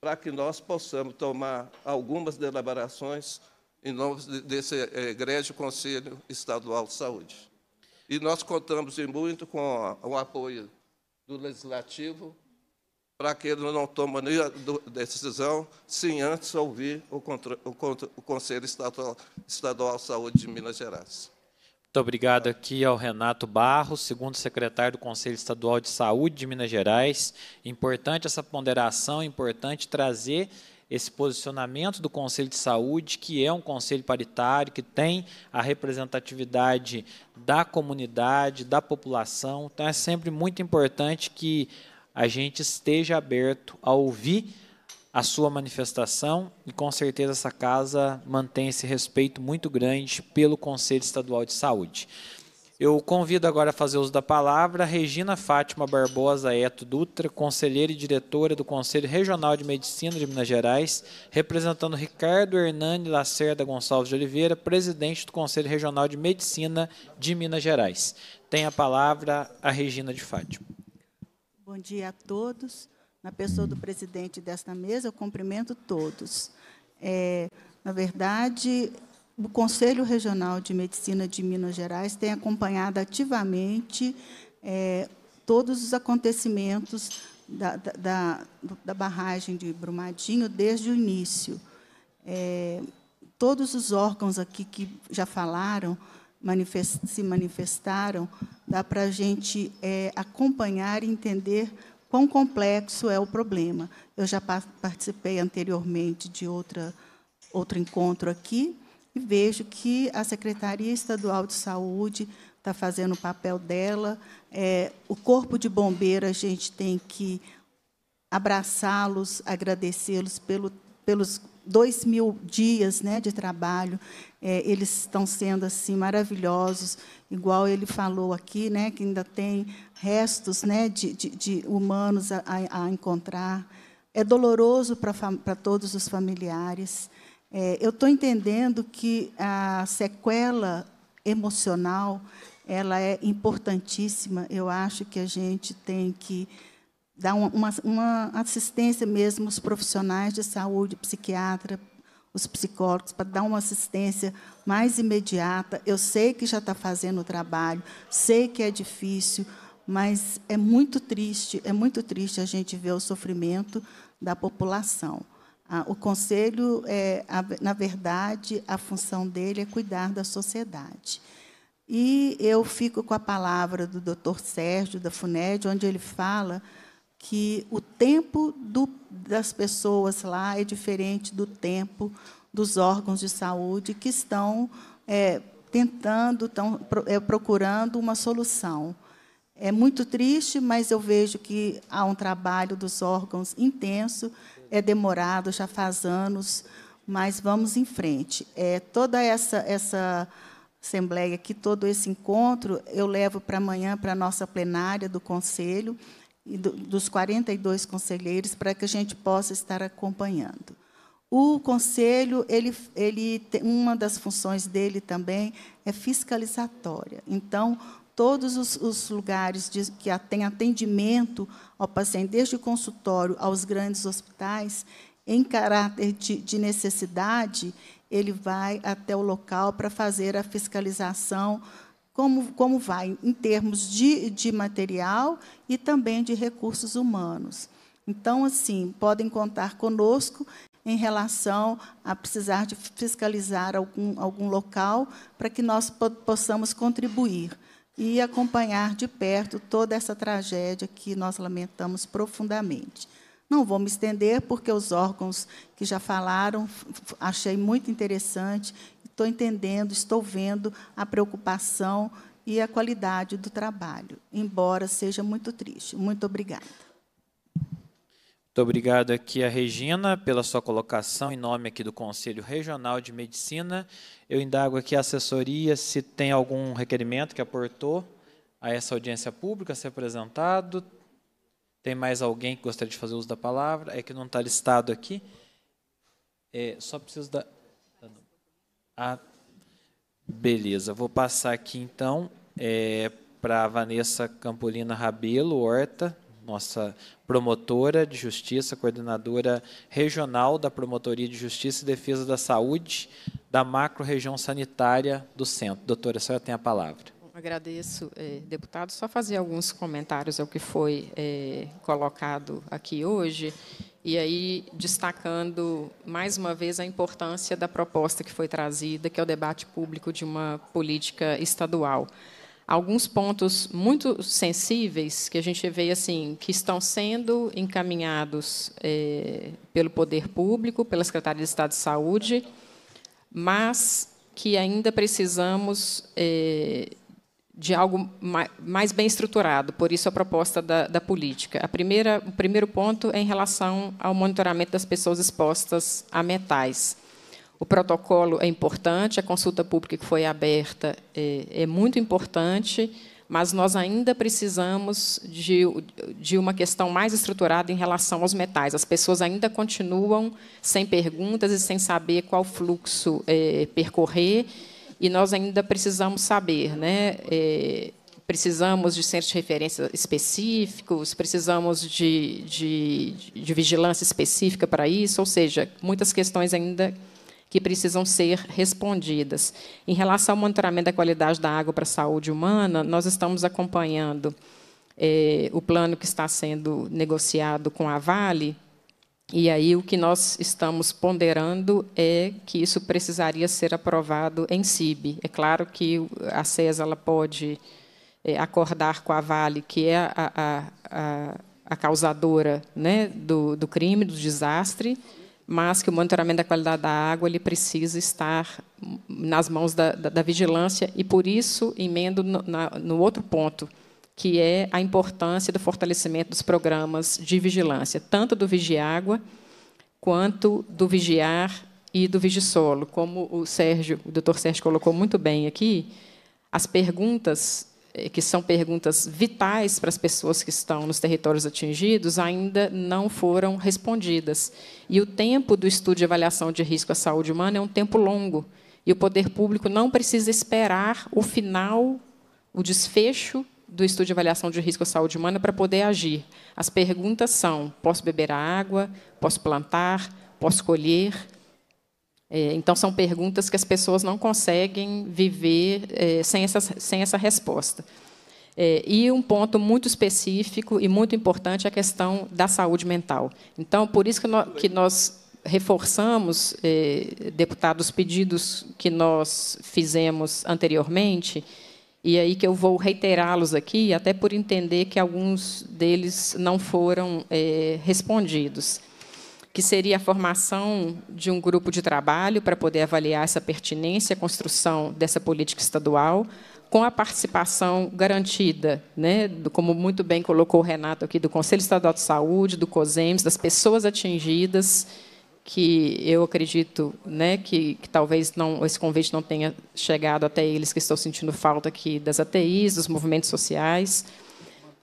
para que nós possamos tomar algumas deliberações em nome desse egrégio eh, Conselho Estadual de Saúde. E nós contamos muito com o apoio do Legislativo para que ele não tome nenhuma decisão sem antes ouvir o, Conselho Estadual, Estadual de Saúde de Minas Gerais. Muito obrigado aqui ao Renato Barros, segundo secretário do Conselho Estadual de Saúde de Minas Gerais. Importante essa ponderação, importante trazer esse posicionamento do Conselho de Saúde, que é um conselho paritário, que tem a representatividade da comunidade, da população. Então, é sempre muito importante que a gente esteja aberto a ouvir a sua manifestação e com certeza essa casa mantém esse respeito muito grande pelo Conselho Estadual de Saúde. Eu convido agora a fazer uso da palavra a Regina Fátima Barbosa Eto Dutra, conselheira e diretora do Conselho Regional de Medicina de Minas Gerais, representando Ricardo Hernani Lacerda Gonçalves de Oliveira, presidente do Conselho Regional de Medicina de Minas Gerais. Tem a palavra a Regina de Fátima. Bom dia a todos na pessoa do presidente desta mesa, eu cumprimento todos. É, na verdade, o Conselho Regional de Medicina de Minas Gerais tem acompanhado ativamente é, todos os acontecimentos da, da, da, barragem de Brumadinho desde o início. É, todos os órgãos aqui que já falaram, manifest, se manifestaram, dá para a gente é, acompanhar e entender quão complexo é o problema. Eu já participei anteriormente de outra, outro encontro aqui e vejo que a Secretaria Estadual de Saúde está fazendo o papel dela. É, o Corpo de Bombeiros, a gente tem que abraçá-los, agradecê-los pelo, pelos dois mil dias né, de trabalho é, eles estão sendo assim maravilhosos, igual ele falou aqui, né, que ainda tem restos né, de, de, de humanos a, a, encontrar. É doloroso para todos os familiares. É, eu estou entendendo que a sequela emocional ela é importantíssima. Eu acho que a gente tem que dar uma, uma assistência mesmo os profissionais de saúde, psiquiatra, os psicólogos para dar uma assistência mais imediata. Eu sei que já está fazendo o trabalho, sei que é difícil, mas é muito triste, é muito triste a gente ver o sofrimento da população. Ah, o conselho, é, na verdade, a função dele é cuidar da sociedade. E eu fico com a palavra do Dr. Sérgio da Funed, onde ele fala que o tempo do, das pessoas lá é diferente do tempo dos órgãos de saúde que estão é, tentando, estão é, procurando uma solução. É muito triste, mas eu vejo que há um trabalho dos órgãos intenso, é demorado, já faz anos, mas vamos em frente. É, toda essa, essa assembleia aqui, todo esse encontro, eu levo para amanhã, para a nossa plenária do Conselho, dos 42 conselheiros para que a gente possa estar acompanhando. O conselho, ele, ele uma das funções dele também é fiscalizatória. Então, todos os, os lugares de, que têm atendimento ao paciente, desde o consultório aos grandes hospitais, em caráter de, de necessidade, ele vai até o local para fazer a fiscalização como, como vai em termos de, de material e também de recursos humanos. Então, assim, podem contar conosco em relação a precisar de fiscalizar algum, algum local para que nós possamos contribuir e acompanhar de perto toda essa tragédia que nós lamentamos profundamente. Não vou me estender, porque os órgãos que já falaram achei muito interessante estou entendendo, estou vendo a preocupação e a qualidade do trabalho, embora seja muito triste. Muito obrigada. Muito obrigado aqui a Regina pela sua colocação em nome aqui do Conselho Regional de Medicina. Eu indago aqui a assessoria se tem algum requerimento que aportou a essa audiência pública a ser apresentado. Tem mais alguém que gostaria de fazer uso da palavra? É que não está listado aqui. É, só preciso da ah, beleza. Vou passar aqui então é, para a Vanessa Campolina Rabelo Horta, nossa promotora de justiça, coordenadora regional da Promotoria de Justiça e Defesa da Saúde da macro-região sanitária do centro. Doutora, a senhora tem a palavra. Agradeço, eh, deputado. Só fazer alguns comentários ao que foi eh, colocado aqui hoje. E aí, destacando mais uma vez a importância da proposta que foi trazida, que é o debate público de uma política estadual. Alguns pontos muito sensíveis que a gente vê assim que estão sendo encaminhados é, pelo poder público, pela Secretaria de Estado de Saúde, mas que ainda precisamos é, de algo mais bem estruturado, por isso a proposta da, da política. A primeira, o primeiro ponto é em relação ao monitoramento das pessoas expostas a metais. O protocolo é importante, a consulta pública que foi aberta é, é muito importante, mas nós ainda precisamos de, de uma questão mais estruturada em relação aos metais. As pessoas ainda continuam sem perguntas e sem saber qual fluxo é, percorrer, e nós ainda precisamos saber, né? É, precisamos de centros de referência específicos, precisamos de, de, de vigilância específica para isso, ou seja, muitas questões ainda que precisam ser respondidas. Em relação ao monitoramento da qualidade da água para a saúde humana, nós estamos acompanhando é, o plano que está sendo negociado com a Vale e aí o que nós estamos ponderando é que isso precisaria ser aprovado em CIB. É claro que a CES ela pode é, acordar com a Vale, que é a, a, a causadora né, do, do, crime, do desastre, mas que o monitoramento da qualidade da água ele precisa estar nas mãos da, da, da vigilância, e por isso emendo no, na, no outro ponto, que é a importância do fortalecimento dos programas de vigilância, tanto do Vigiágua quanto do Vigiar e do Vigisolo. Como o Sérgio, o doutor Sérgio colocou muito bem aqui, as perguntas eh, que são perguntas vitais para as pessoas que estão nos territórios atingidos, ainda não foram respondidas. E o tempo do estudo de avaliação de risco à saúde humana é um tempo longo. E o poder público não precisa esperar o final, o desfecho do estudo de avaliação de risco à saúde humana para poder agir. As perguntas são: posso beber a água? Posso plantar? Posso colher? É, então, são perguntas que as pessoas não conseguem viver é, sem, essa, sem essa resposta. É, e um ponto muito específico e muito importante é a questão da saúde mental. Então, por isso que, no, que nós reforçamos, é, deputados, os pedidos que nós fizemos anteriormente, e aí que eu vou reiterá-los aqui, até por entender que alguns deles não foram é, respondidos, que seria a formação de um grupo de trabalho para poder avaliar essa pertinência à construção dessa política estadual, com a participação garantida, né, como muito bem colocou o Renato aqui, do Conselho Estadual de Saúde, do COSEMS, das pessoas atingidas, que eu acredito né, que, que, talvez não, esse convite não tenha chegado até eles que estão sentindo falta aqui das ATIs, dos movimentos sociais,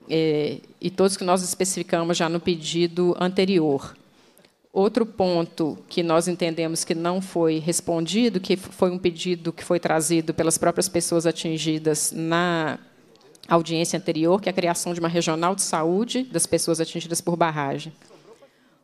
é, e todos que nós especificamos já no pedido anterior. Outro ponto que nós entendemos que não foi respondido, que foi um pedido que foi trazido pelas próprias pessoas atingidas na audiência anterior, que é a criação de uma regional de saúde das pessoas atingidas por barragem.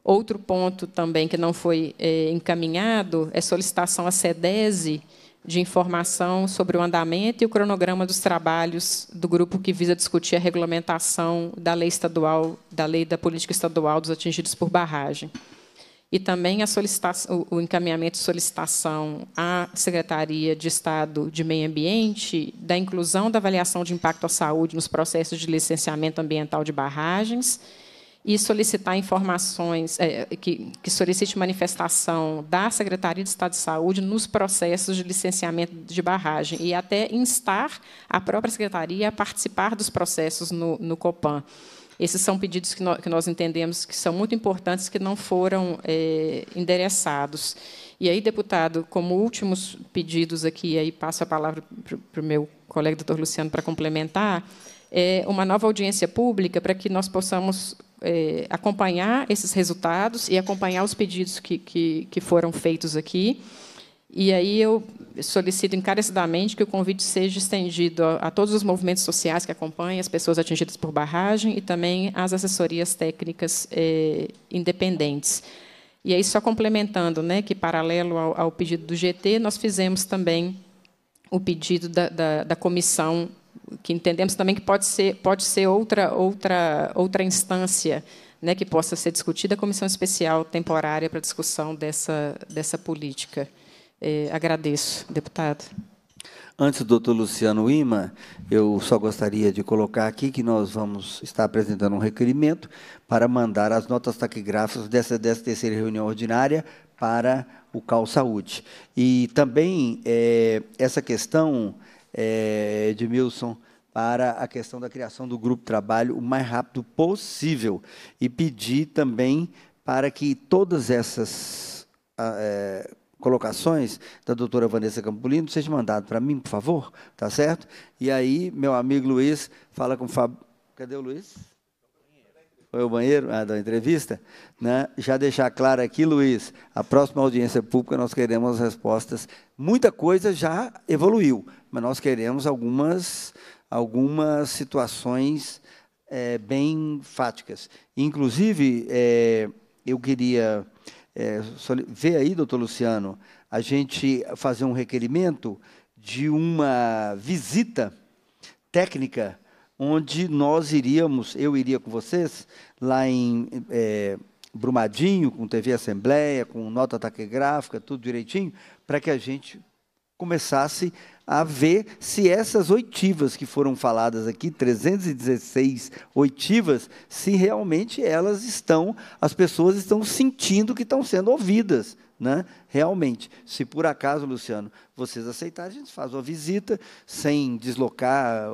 Outro ponto também que não foi é, encaminhado é solicitação à SEDESE de informação sobre o andamento e o cronograma dos trabalhos do grupo que visa discutir a regulamentação da lei estadual, da lei da política estadual dos atingidos por barragem. E também a solicitação, o encaminhamento de solicitação à Secretaria de Estado de Meio Ambiente da inclusão da avaliação de impacto à saúde nos processos de licenciamento ambiental de barragens, e solicitar informações, é, que, que, solicite manifestação da Secretaria de Estado de Saúde nos processos de licenciamento de barragem e até instar a própria Secretaria a participar dos processos no, no COPAN. Esses são pedidos que, no, que, nós entendemos que são muito importantes, que não foram é, endereçados. E aí, deputado, como últimos pedidos aqui, aí passo a palavra para o meu colega doutor Luciano para complementar, é uma nova audiência pública para que nós possamos é, acompanhar esses resultados e acompanhar os pedidos que, que, que foram feitos aqui. E aí eu solicito encarecidamente que o convite seja estendido a, a, todos os movimentos sociais que acompanham as pessoas atingidas por barragem e também às assessorias técnicas é, independentes. E aí, só complementando, né, que paralelo ao, ao pedido do GT, nós fizemos também o pedido da, da, da comissão que entendemos também que pode ser, pode ser outra, outra, outra instância né, que possa ser discutida, a comissão especial temporária para discussão dessa, dessa política. É, agradeço, deputado. Antes do doutor Luciano Ima, eu só gostaria de colocar aqui que nós vamos estar apresentando um requerimento para mandar as notas taquigráficas dessa, dessa terceira reunião ordinária para o CAL Saúde. E também é, essa questão é, Edmilson, para a questão da criação do grupo de trabalho o mais rápido possível. E pedir também para que todas essas ah, é, colocações da doutora Vanessa Campolino sejam mandadas para mim, por favor, tá certo? E aí, meu amigo Luiz, fala com o Fábio. Cadê o Luiz? foi o banheiro, ah, da entrevista, né? já deixar claro aqui, Luiz, a próxima audiência pública nós queremos as respostas. Muita coisa já evoluiu, mas nós queremos algumas, algumas situações é, bem fáticas. Inclusive, é, eu queria é, ver aí, doutor Luciano, a gente fazer um requerimento de uma visita técnica onde nós iríamos, eu iria com vocês, lá em é, Brumadinho, com TV Assembleia, com nota taquigráfica, tudo direitinho, para que a gente começasse a ver se essas oitivas que foram faladas aqui, 316 oitivas, se realmente elas estão, as pessoas estão sentindo que estão sendo ouvidas, né? Realmente, se por acaso, Luciano, vocês aceitarem, a gente faz uma visita sem deslocar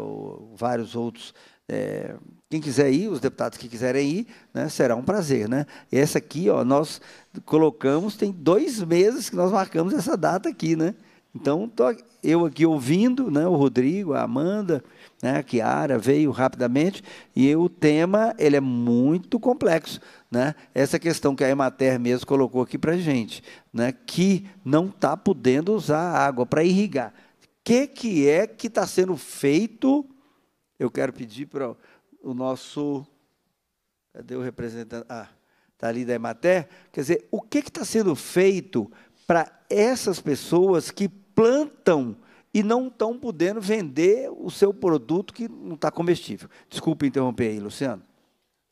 vários outros. É, quem quiser ir, os deputados que quiserem ir, né, será um prazer. Né? Essa aqui, ó, nós colocamos, tem dois meses que nós marcamos essa data aqui, né? Então, eu aqui ouvindo, né, o Rodrigo, a Amanda, né, a Kiara veio rapidamente, e o tema ele é muito complexo. Né? Essa questão que a Emater mesmo colocou aqui para a gente, né, que não está podendo usar água para irrigar. O que, que é que está sendo feito? Eu quero pedir para o nosso. Cadê o representante? Ah, está ali da Emater. Quer dizer, o que está sendo feito para essas pessoas que plantam e não estão podendo vender o seu produto que não está comestível. Desculpe interromper aí, Luciano.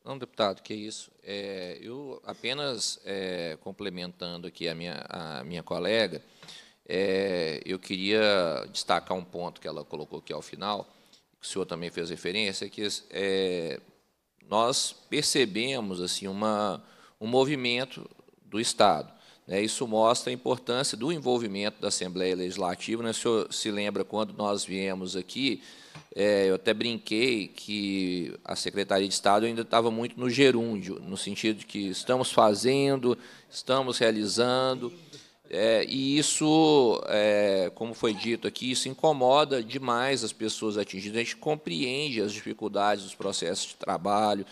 Não, deputado, que isso. É, eu apenas é, complementando aqui a minha, a minha colega, é, eu queria destacar um ponto que ela colocou aqui ao final, que o senhor também fez referência, que é, nós percebemos assim uma, um movimento do Estado. Né, isso mostra a importância do envolvimento da Assembleia Legislativa. Né? O senhor se lembra quando nós viemos aqui, é, eu até brinquei que a Secretaria de Estado ainda estava muito no gerúndio, no sentido de que estamos fazendo, estamos realizando, é, e isso, é, como foi dito aqui, isso incomoda demais as pessoas atingidas. A gente compreende as dificuldades dos processos de trabalho,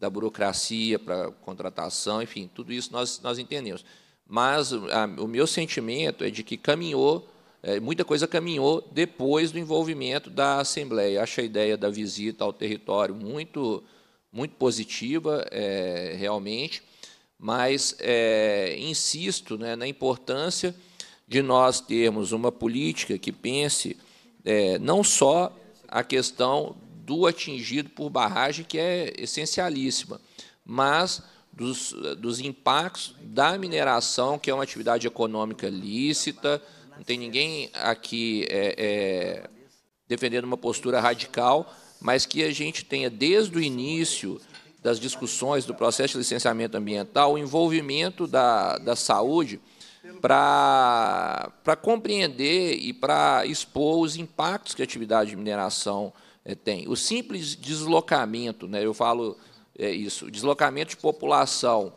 da burocracia para contratação, enfim, tudo isso nós, nós entendemos mas a, ah, o meu sentimento é de que caminhou, é, muita coisa caminhou depois do envolvimento da Assembleia. Acho a ideia da visita ao território muito, muito positiva, é, realmente, mas é, insisto né, na importância de nós termos uma política que pense não só a questão do atingido por barragem, que é essencialíssima, mas dos, eh, dos impactos da mineração, que é uma atividade econômica lícita. Não tem ninguém aqui é, é, defendendo uma postura radical, mas que a gente tenha, desde o início das discussões do processo de licenciamento ambiental, o envolvimento da, da saúde para compreender e para expor os impactos que a atividade de mineração é, tem. O simples deslocamento, né, eu falo é isso. O deslocamento de população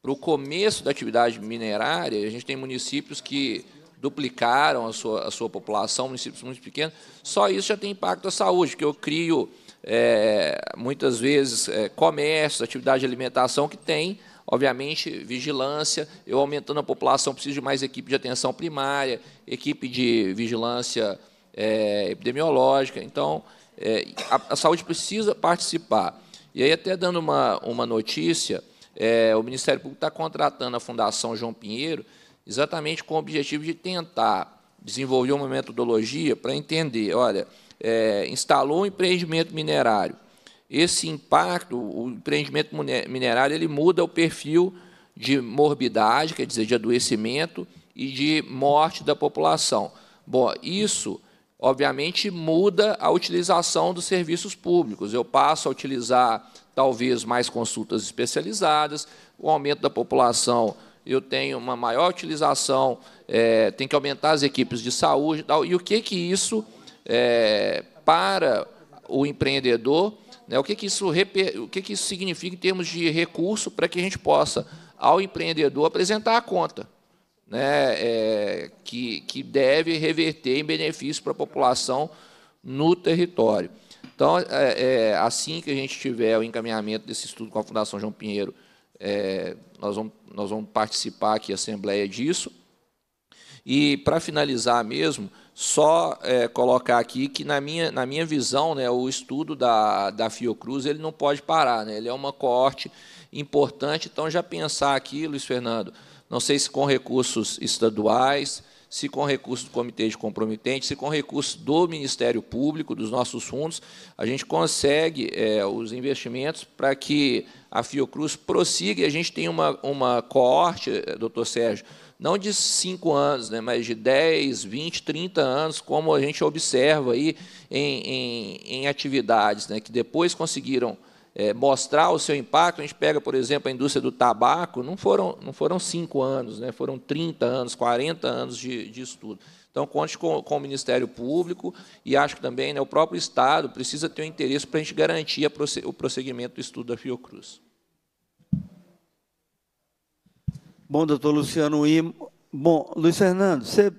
para o começo da atividade minerária, a gente tem municípios que duplicaram a sua, a sua população, municípios muito pequenos, só isso já tem impacto à saúde, porque eu crio, é, muitas vezes, é, comércio, atividade de alimentação que tem, obviamente, vigilância, eu aumentando a população, preciso de mais equipe de atenção primária, equipe de vigilância é, epidemiológica, então, é, a, a saúde precisa participar. E aí, até dando uma, uma notícia, é, o Ministério Público está contratando a Fundação João Pinheiro exatamente com o objetivo de tentar desenvolver uma metodologia para entender, olha, é, instalou um empreendimento minerário. Esse impacto, o empreendimento minerário, ele muda o perfil de morbidade, quer dizer, de adoecimento e de morte da população. Bom, isso obviamente, muda a utilização dos serviços públicos. Eu passo a utilizar, talvez, mais consultas especializadas, o aumento da população, eu tenho uma maior utilização, é, tem que aumentar as equipes de saúde. Tal. E o que, que isso, é, para o empreendedor, né, o, que, que, isso, o que, que isso significa em termos de recurso para que a gente possa, ao empreendedor, apresentar a conta né, é, que, que deve reverter em benefício para a população no território. Então, é, é, assim que a gente tiver o encaminhamento desse estudo com a Fundação João Pinheiro, é, nós, vamos, nós vamos participar aqui, a Assembleia, disso. E, para finalizar mesmo, só é, colocar aqui que, na minha, na minha visão, né, o estudo da, da Fiocruz ele não pode parar, né, ele é uma coorte importante. Então, já pensar aqui, Luiz Fernando, não sei se com recursos estaduais, se com recursos do Comitê de Comprometente, se com recursos do Ministério Público, dos nossos fundos, a gente consegue é, os investimentos para que a Fiocruz prossiga. E a gente tem uma, uma coorte, é, doutor Sérgio, não de cinco anos, né, mas de 10, 20, 30 anos, como a gente observa aí em, em, em atividades, né, que depois conseguiram é, mostrar o seu impacto, a gente pega, por exemplo, a indústria do tabaco, não foram, não foram cinco anos, né, foram 30 anos, 40 anos de, de estudo. Então, conte com, com, o Ministério Público e acho que também né, o próprio Estado precisa ter um interesse para a gente garantir a, o prosseguimento do estudo da Fiocruz. Bom, doutor Luciano Im... Bom, Luiz Fernando, você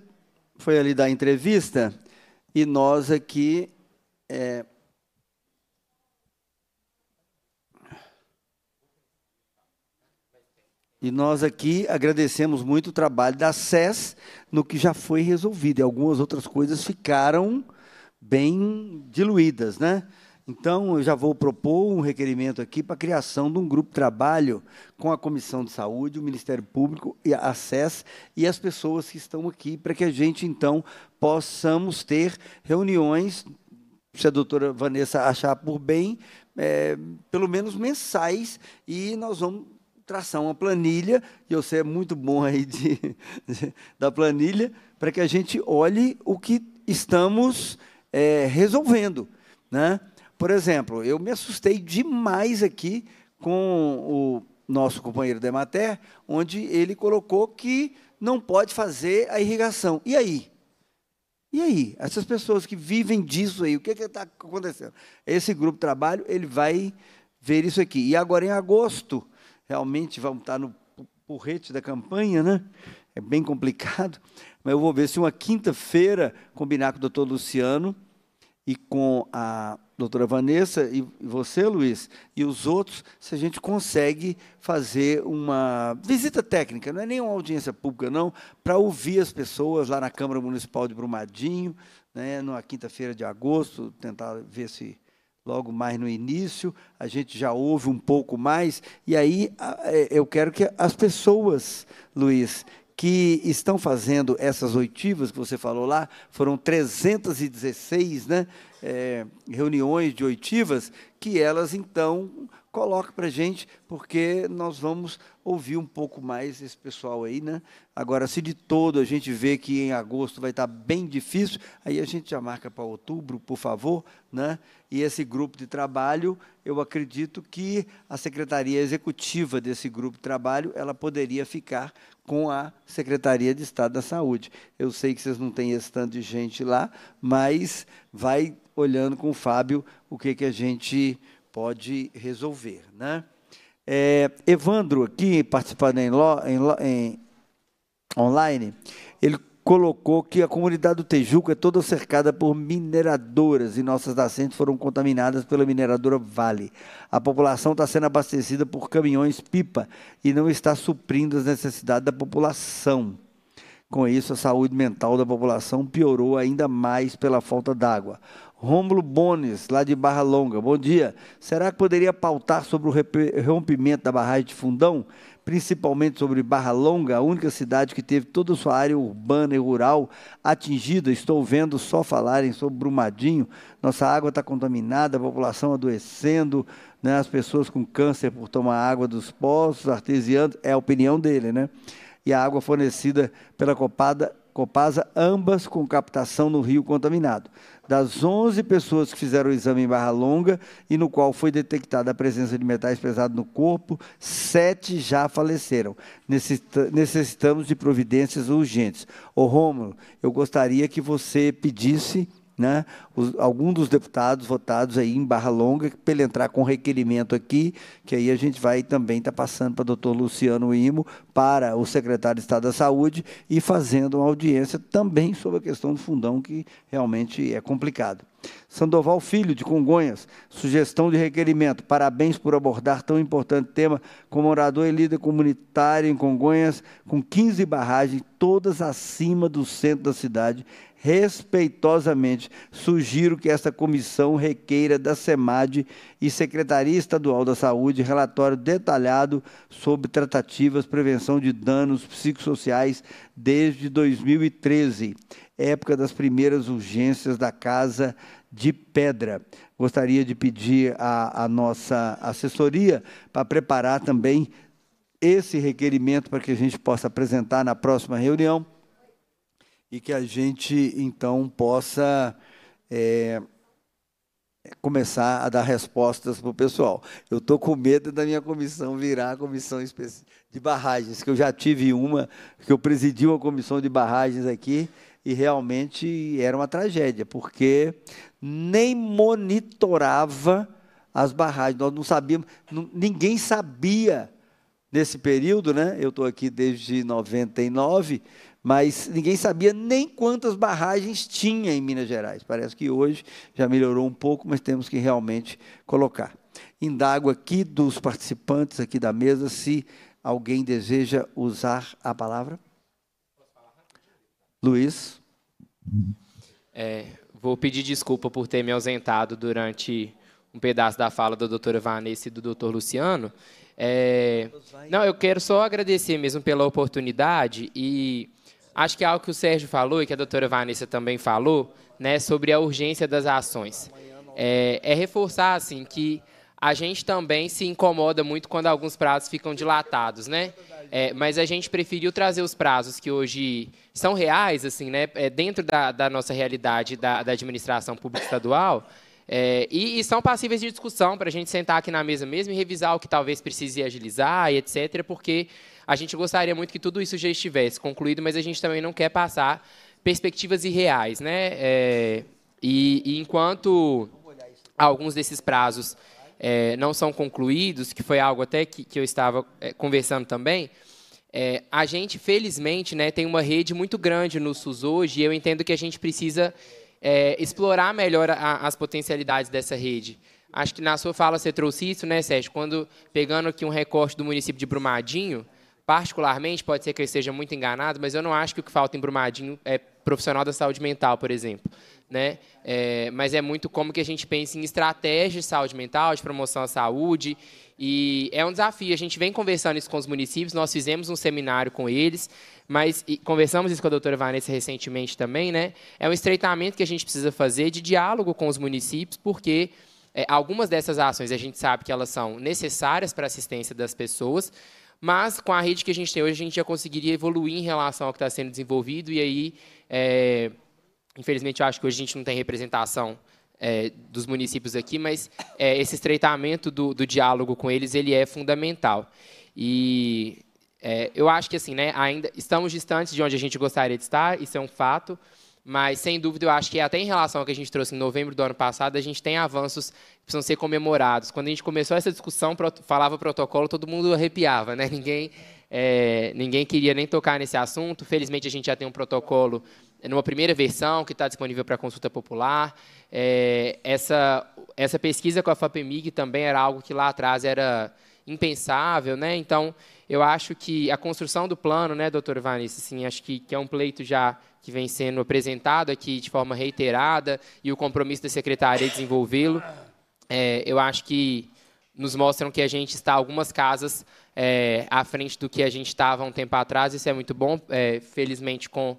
foi ali dar entrevista e nós aqui... É E nós aqui agradecemos muito o trabalho da SES no que já foi resolvido. E algumas outras coisas ficaram bem diluídas, né? Então, eu já vou propor um requerimento aqui para a criação de um grupo de trabalho com a Comissão de Saúde, o Ministério Público, e a SES e as pessoas que estão aqui, para que a gente, então, possamos ter reuniões, se a doutora Vanessa achar por bem, é, pelo menos mensais, e nós vamos traçar uma planilha, e você é muito bom aí de, de da planilha, para que a gente olhe o que estamos é, resolvendo. Né? Por exemplo, eu me assustei demais aqui com o nosso companheiro Demater, onde ele colocou que não pode fazer a irrigação. E aí? E aí? Essas pessoas que vivem disso aí, o que é está acontecendo? Esse grupo de trabalho, ele vai ver isso aqui. E agora, em agosto, realmente vão estar no porrete da campanha, né? É bem complicado. Mas eu vou ver se uma quinta-feira combinar com o doutor Luciano e com a doutora Vanessa e você, Luiz, e os outros, se a gente consegue fazer uma visita técnica, não é nem uma audiência pública, não, para ouvir as pessoas lá na Câmara Municipal de Brumadinho, né, na quinta-feira de agosto, tentar ver se logo mais no início, a gente já ouve um pouco mais, e aí é, eu quero que as pessoas, Luiz, que estão fazendo essas oitivas que você falou lá, foram 316 né, é, reuniões de oitivas, que elas então coloca para gente, porque nós vamos ouvir um pouco mais esse pessoal aí, né? Agora, se de todo a gente vê que em agosto vai estar bem difícil, aí a gente já marca para outubro, por favor, né? E esse grupo de trabalho, eu acredito que a secretaria executiva desse grupo de trabalho, ela poderia ficar com a Secretaria de Estado da Saúde. Eu sei que vocês não têm esse tanto de gente lá, mas vai olhando com o Fábio o que que a gente pode resolver. Né? É, Evandro, aqui participando em, lo, em, em online, ele colocou que a comunidade do Tejuco é toda cercada por mineradoras e nossas nascentes foram contaminadas pela mineradora Vale. A população está sendo abastecida por caminhões-pipa e não está suprindo as necessidades da população. Com isso, a saúde mental da população piorou ainda mais pela falta d'água. Rômulo Bones, lá de Barra Longa. Bom dia. Será que poderia pautar sobre o rompimento da barragem de Fundão, principalmente sobre Barra Longa, a única cidade que teve toda a sua área urbana e rural atingida? Estou vendo só falarem sobre Brumadinho. Nossa água está contaminada, a população adoecendo, né? as pessoas com câncer por tomar água dos poços artesianos. É a opinião dele, né? E a água fornecida pela Copada Copasa, ambas com captação no rio contaminado. Das 11 pessoas que fizeram o exame em Barra Longa e no qual foi detectada a presença de metais pesados no corpo, sete já faleceram. Necessitamos de providências urgentes. Ô Rômulo, eu gostaria que você pedisse né? algum dos deputados votados aí em Barra Longa para ele entrar com requerimento aqui, que aí a gente vai também estar tá passando para o doutor Luciano Imo, para o secretário de Estado da Saúde, e fazendo uma audiência também sobre a questão do fundão, que realmente é complicado. Sandoval Filho, de Congonhas, sugestão de requerimento. Parabéns por abordar tão importante tema como orador e líder comunitário em Congonhas, com 15 barragens, todas acima do centro da cidade respeitosamente, sugiro que esta comissão requeira da SEMAD e Secretaria Estadual da Saúde relatório detalhado sobre tratativas prevenção de danos psicossociais desde 2013, época das primeiras urgências da Casa de Pedra. Gostaria de pedir à nossa assessoria para preparar também esse requerimento para que a gente possa apresentar na próxima reunião e que a gente então possa é, começar a dar respostas para o pessoal. Eu estou com medo da minha comissão virar a comissão de barragens, que eu já tive uma, que eu presidi uma comissão de barragens aqui e realmente era uma tragédia, porque nem monitorava as barragens, nós não sabíamos, ninguém sabia nesse período, né? Eu estou aqui desde 99 mas ninguém sabia nem quantas barragens tinha em Minas Gerais. Parece que hoje já melhorou um pouco, mas temos que realmente colocar. Indago aqui dos participantes aqui da mesa se alguém deseja usar a palavra. Luiz. É, vou pedir desculpa por ter me ausentado durante um pedaço da fala da doutora Vanessa e do doutor Luciano. É, não, eu quero só agradecer mesmo pela oportunidade e Acho que é algo que o Sérgio falou e que a doutora Vanessa também falou, né, sobre a urgência das ações. É, é reforçar assim que a gente também se incomoda muito quando alguns prazos ficam dilatados, né? É, mas a gente preferiu trazer os prazos que hoje são reais, assim, né? É, dentro da, da, nossa realidade da, da administração pública estadual. É, e, e, são passíveis de discussão para a gente sentar aqui na mesa mesmo e revisar o que talvez precise agilizar e etc., porque a gente gostaria muito que tudo isso já estivesse concluído, mas a gente também não quer passar perspectivas irreais, né? É, e, e, enquanto alguns desses prazos é, não são concluídos, que foi algo até que, que eu estava é, conversando também, é, a gente, felizmente, né, tem uma rede muito grande no SUS hoje, e eu entendo que a gente precisa é, explorar melhor a, as potencialidades dessa rede. Acho que na sua fala você trouxe isso, né, Sérgio? Quando, pegando aqui um recorte do município de Brumadinho, particularmente, pode ser que eu esteja muito enganado, mas eu não acho que o que falta em Brumadinho é profissional da saúde mental, por exemplo. Né? É, mas é muito como que a gente pensa em estratégias de saúde mental, de promoção à saúde, e é um desafio. A gente vem conversando isso com os municípios, nós fizemos um seminário com eles, mas conversamos isso com a doutora Vanessa recentemente também, né? É um estreitamento que a gente precisa fazer de diálogo com os municípios, porque é, algumas dessas ações a gente sabe que elas são necessárias para a assistência das pessoas, mas com a rede que a gente tem hoje, a gente já conseguiria evoluir em relação ao que está sendo desenvolvido. E aí, é, infelizmente, eu acho que hoje a gente não tem representação é, dos municípios aqui, mas é, esse estreitamento do, do, diálogo com eles ele é fundamental. E é, eu acho que assim, né, ainda estamos distantes de onde a gente gostaria de estar, isso é um fato. Mas, sem dúvida, eu acho que até em relação ao que a gente trouxe em novembro do ano passado, a gente tem avanços precisam ser comemorados. Quando a gente começou essa discussão, falava protocolo, todo mundo arrepiava, né? Ninguém, é, ninguém queria nem tocar nesse assunto. Felizmente, a gente já tem um protocolo numa primeira versão que está disponível para consulta popular. É, essa, essa pesquisa com a FAPEMIG também era algo que lá atrás era impensável, né? Então, eu acho que a construção do plano, né, doutor Vanessa, assim, acho que, que é um pleito já que vem sendo apresentado aqui de forma reiterada e o compromisso da secretaria de desenvolvê-lo é, eu acho que nos mostram que a gente está algumas casas é, à frente do que a gente estava um tempo atrás. Isso é muito bom. É, felizmente, com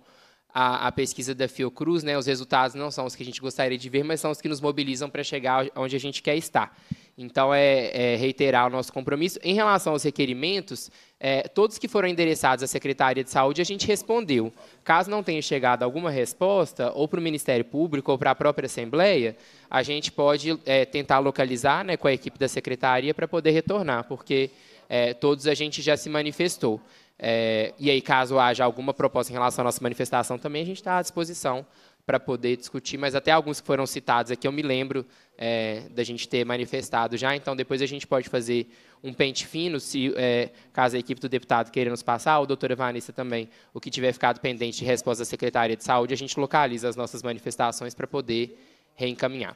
a, a, pesquisa da Fiocruz, né, os resultados não são os que a gente gostaria de ver, mas são os que nos mobilizam para chegar onde a gente quer estar. Então, é, é, reiterar o nosso compromisso. Em relação aos requerimentos, é, todos que foram endereçados à Secretaria de Saúde, a gente respondeu. Caso não tenha chegado alguma resposta, ou para o Ministério Público, ou para a própria Assembleia, a gente pode é, tentar localizar né, com a equipe da Secretaria para poder retornar, porque é, todos a gente já se manifestou. É, e aí, caso haja alguma proposta em relação à nossa manifestação, também a gente está à disposição para poder discutir, mas até alguns que foram citados aqui eu me lembro é, da gente ter manifestado já, então depois a gente pode fazer um pente fino, se é, caso a equipe do deputado queira nos passar, ou a doutora Vanessa também, o que tiver ficado pendente de resposta da Secretaria de Saúde, a gente localiza as nossas manifestações para poder reencaminhar.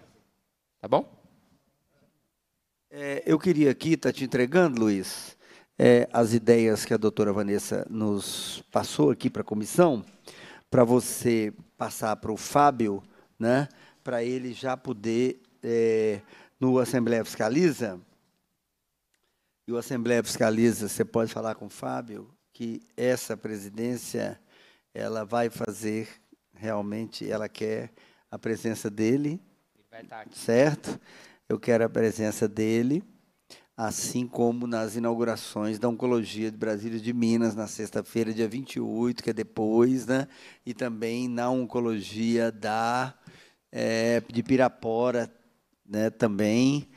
Tá bom? É, eu queria aqui, estar tá te entregando, Luiz, é, as ideias que a doutora Vanessa nos passou aqui para a comissão, para você passar para o Fábio, né, para ele já poder, é, no Assembleia Fiscaliza, e o Assembleia Fiscaliza, você pode falar com o Fábio, que essa presidência, ela vai fazer, realmente, ela quer a presença dele, certo? Eu quero a presença dele, assim como nas inaugurações da Oncologia de Brasília de Minas, na sexta-feira, dia 28, que é depois, né? e também na Oncologia da, é, de Pirapora né? também.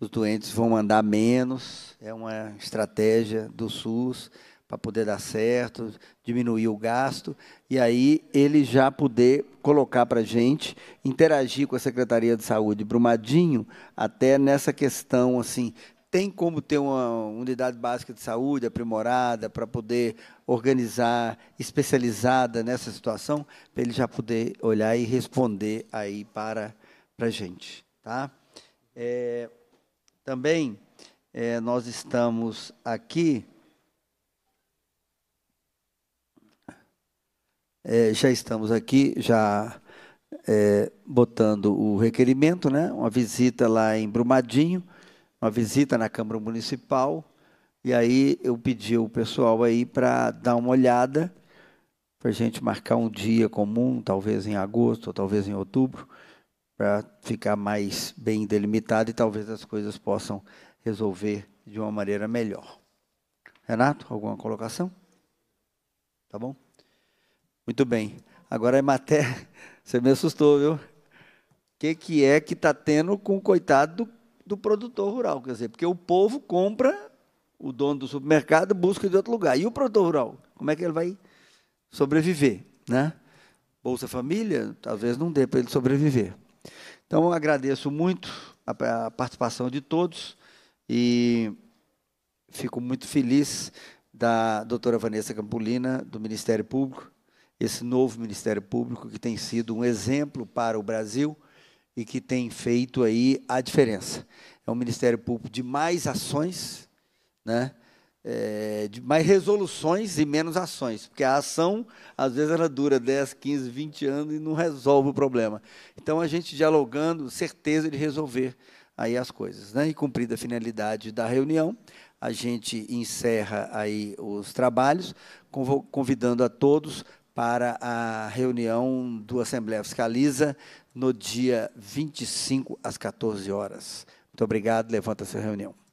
Os doentes vão andar menos, é uma estratégia do SUS para poder dar certo, diminuir o gasto, e aí ele já poder colocar para a gente, interagir com a Secretaria de Saúde Brumadinho, até nessa questão, assim, tem como ter uma unidade básica de saúde aprimorada para poder organizar, especializada nessa situação, para ele já poder olhar e responder aí para a gente. Tá? É, também é, nós estamos aqui. É, já estamos aqui, já é, botando o requerimento, né? uma visita lá em Brumadinho uma visita na Câmara Municipal, e aí eu pedi o pessoal aí para dar uma olhada, para a gente marcar um dia comum, talvez em agosto, ou talvez em outubro, para ficar mais bem delimitado e talvez as coisas possam resolver de uma maneira melhor. Renato, alguma colocação? Tá bom? Muito bem. Agora é matéria. Você me assustou, viu? O que, que é que está tendo com o coitado do do produtor rural, quer dizer, porque o povo compra, o dono do supermercado busca de outro lugar. E o produtor rural, como é que ele vai sobreviver, né? Bolsa Família, talvez não dê para ele sobreviver. Então, agradeço muito a, a participação de todos e fico muito feliz da doutora Vanessa Campolina, do Ministério Público, esse novo Ministério Público que tem sido um exemplo para o Brasil e que tem feito aí a diferença. É um Ministério Público de mais ações, né? É, de mais resoluções e menos ações, porque a ação, às vezes, ela dura 10, 15, 20 anos e não resolve o problema. Então, a gente dialogando, certeza de resolver aí as coisas. Né? E cumprida a finalidade da reunião, a gente encerra aí os trabalhos, convidando a todos para a reunião do Assembleia Fiscaliza no dia 25 às 14 horas. Muito obrigado, levanta essa reunião.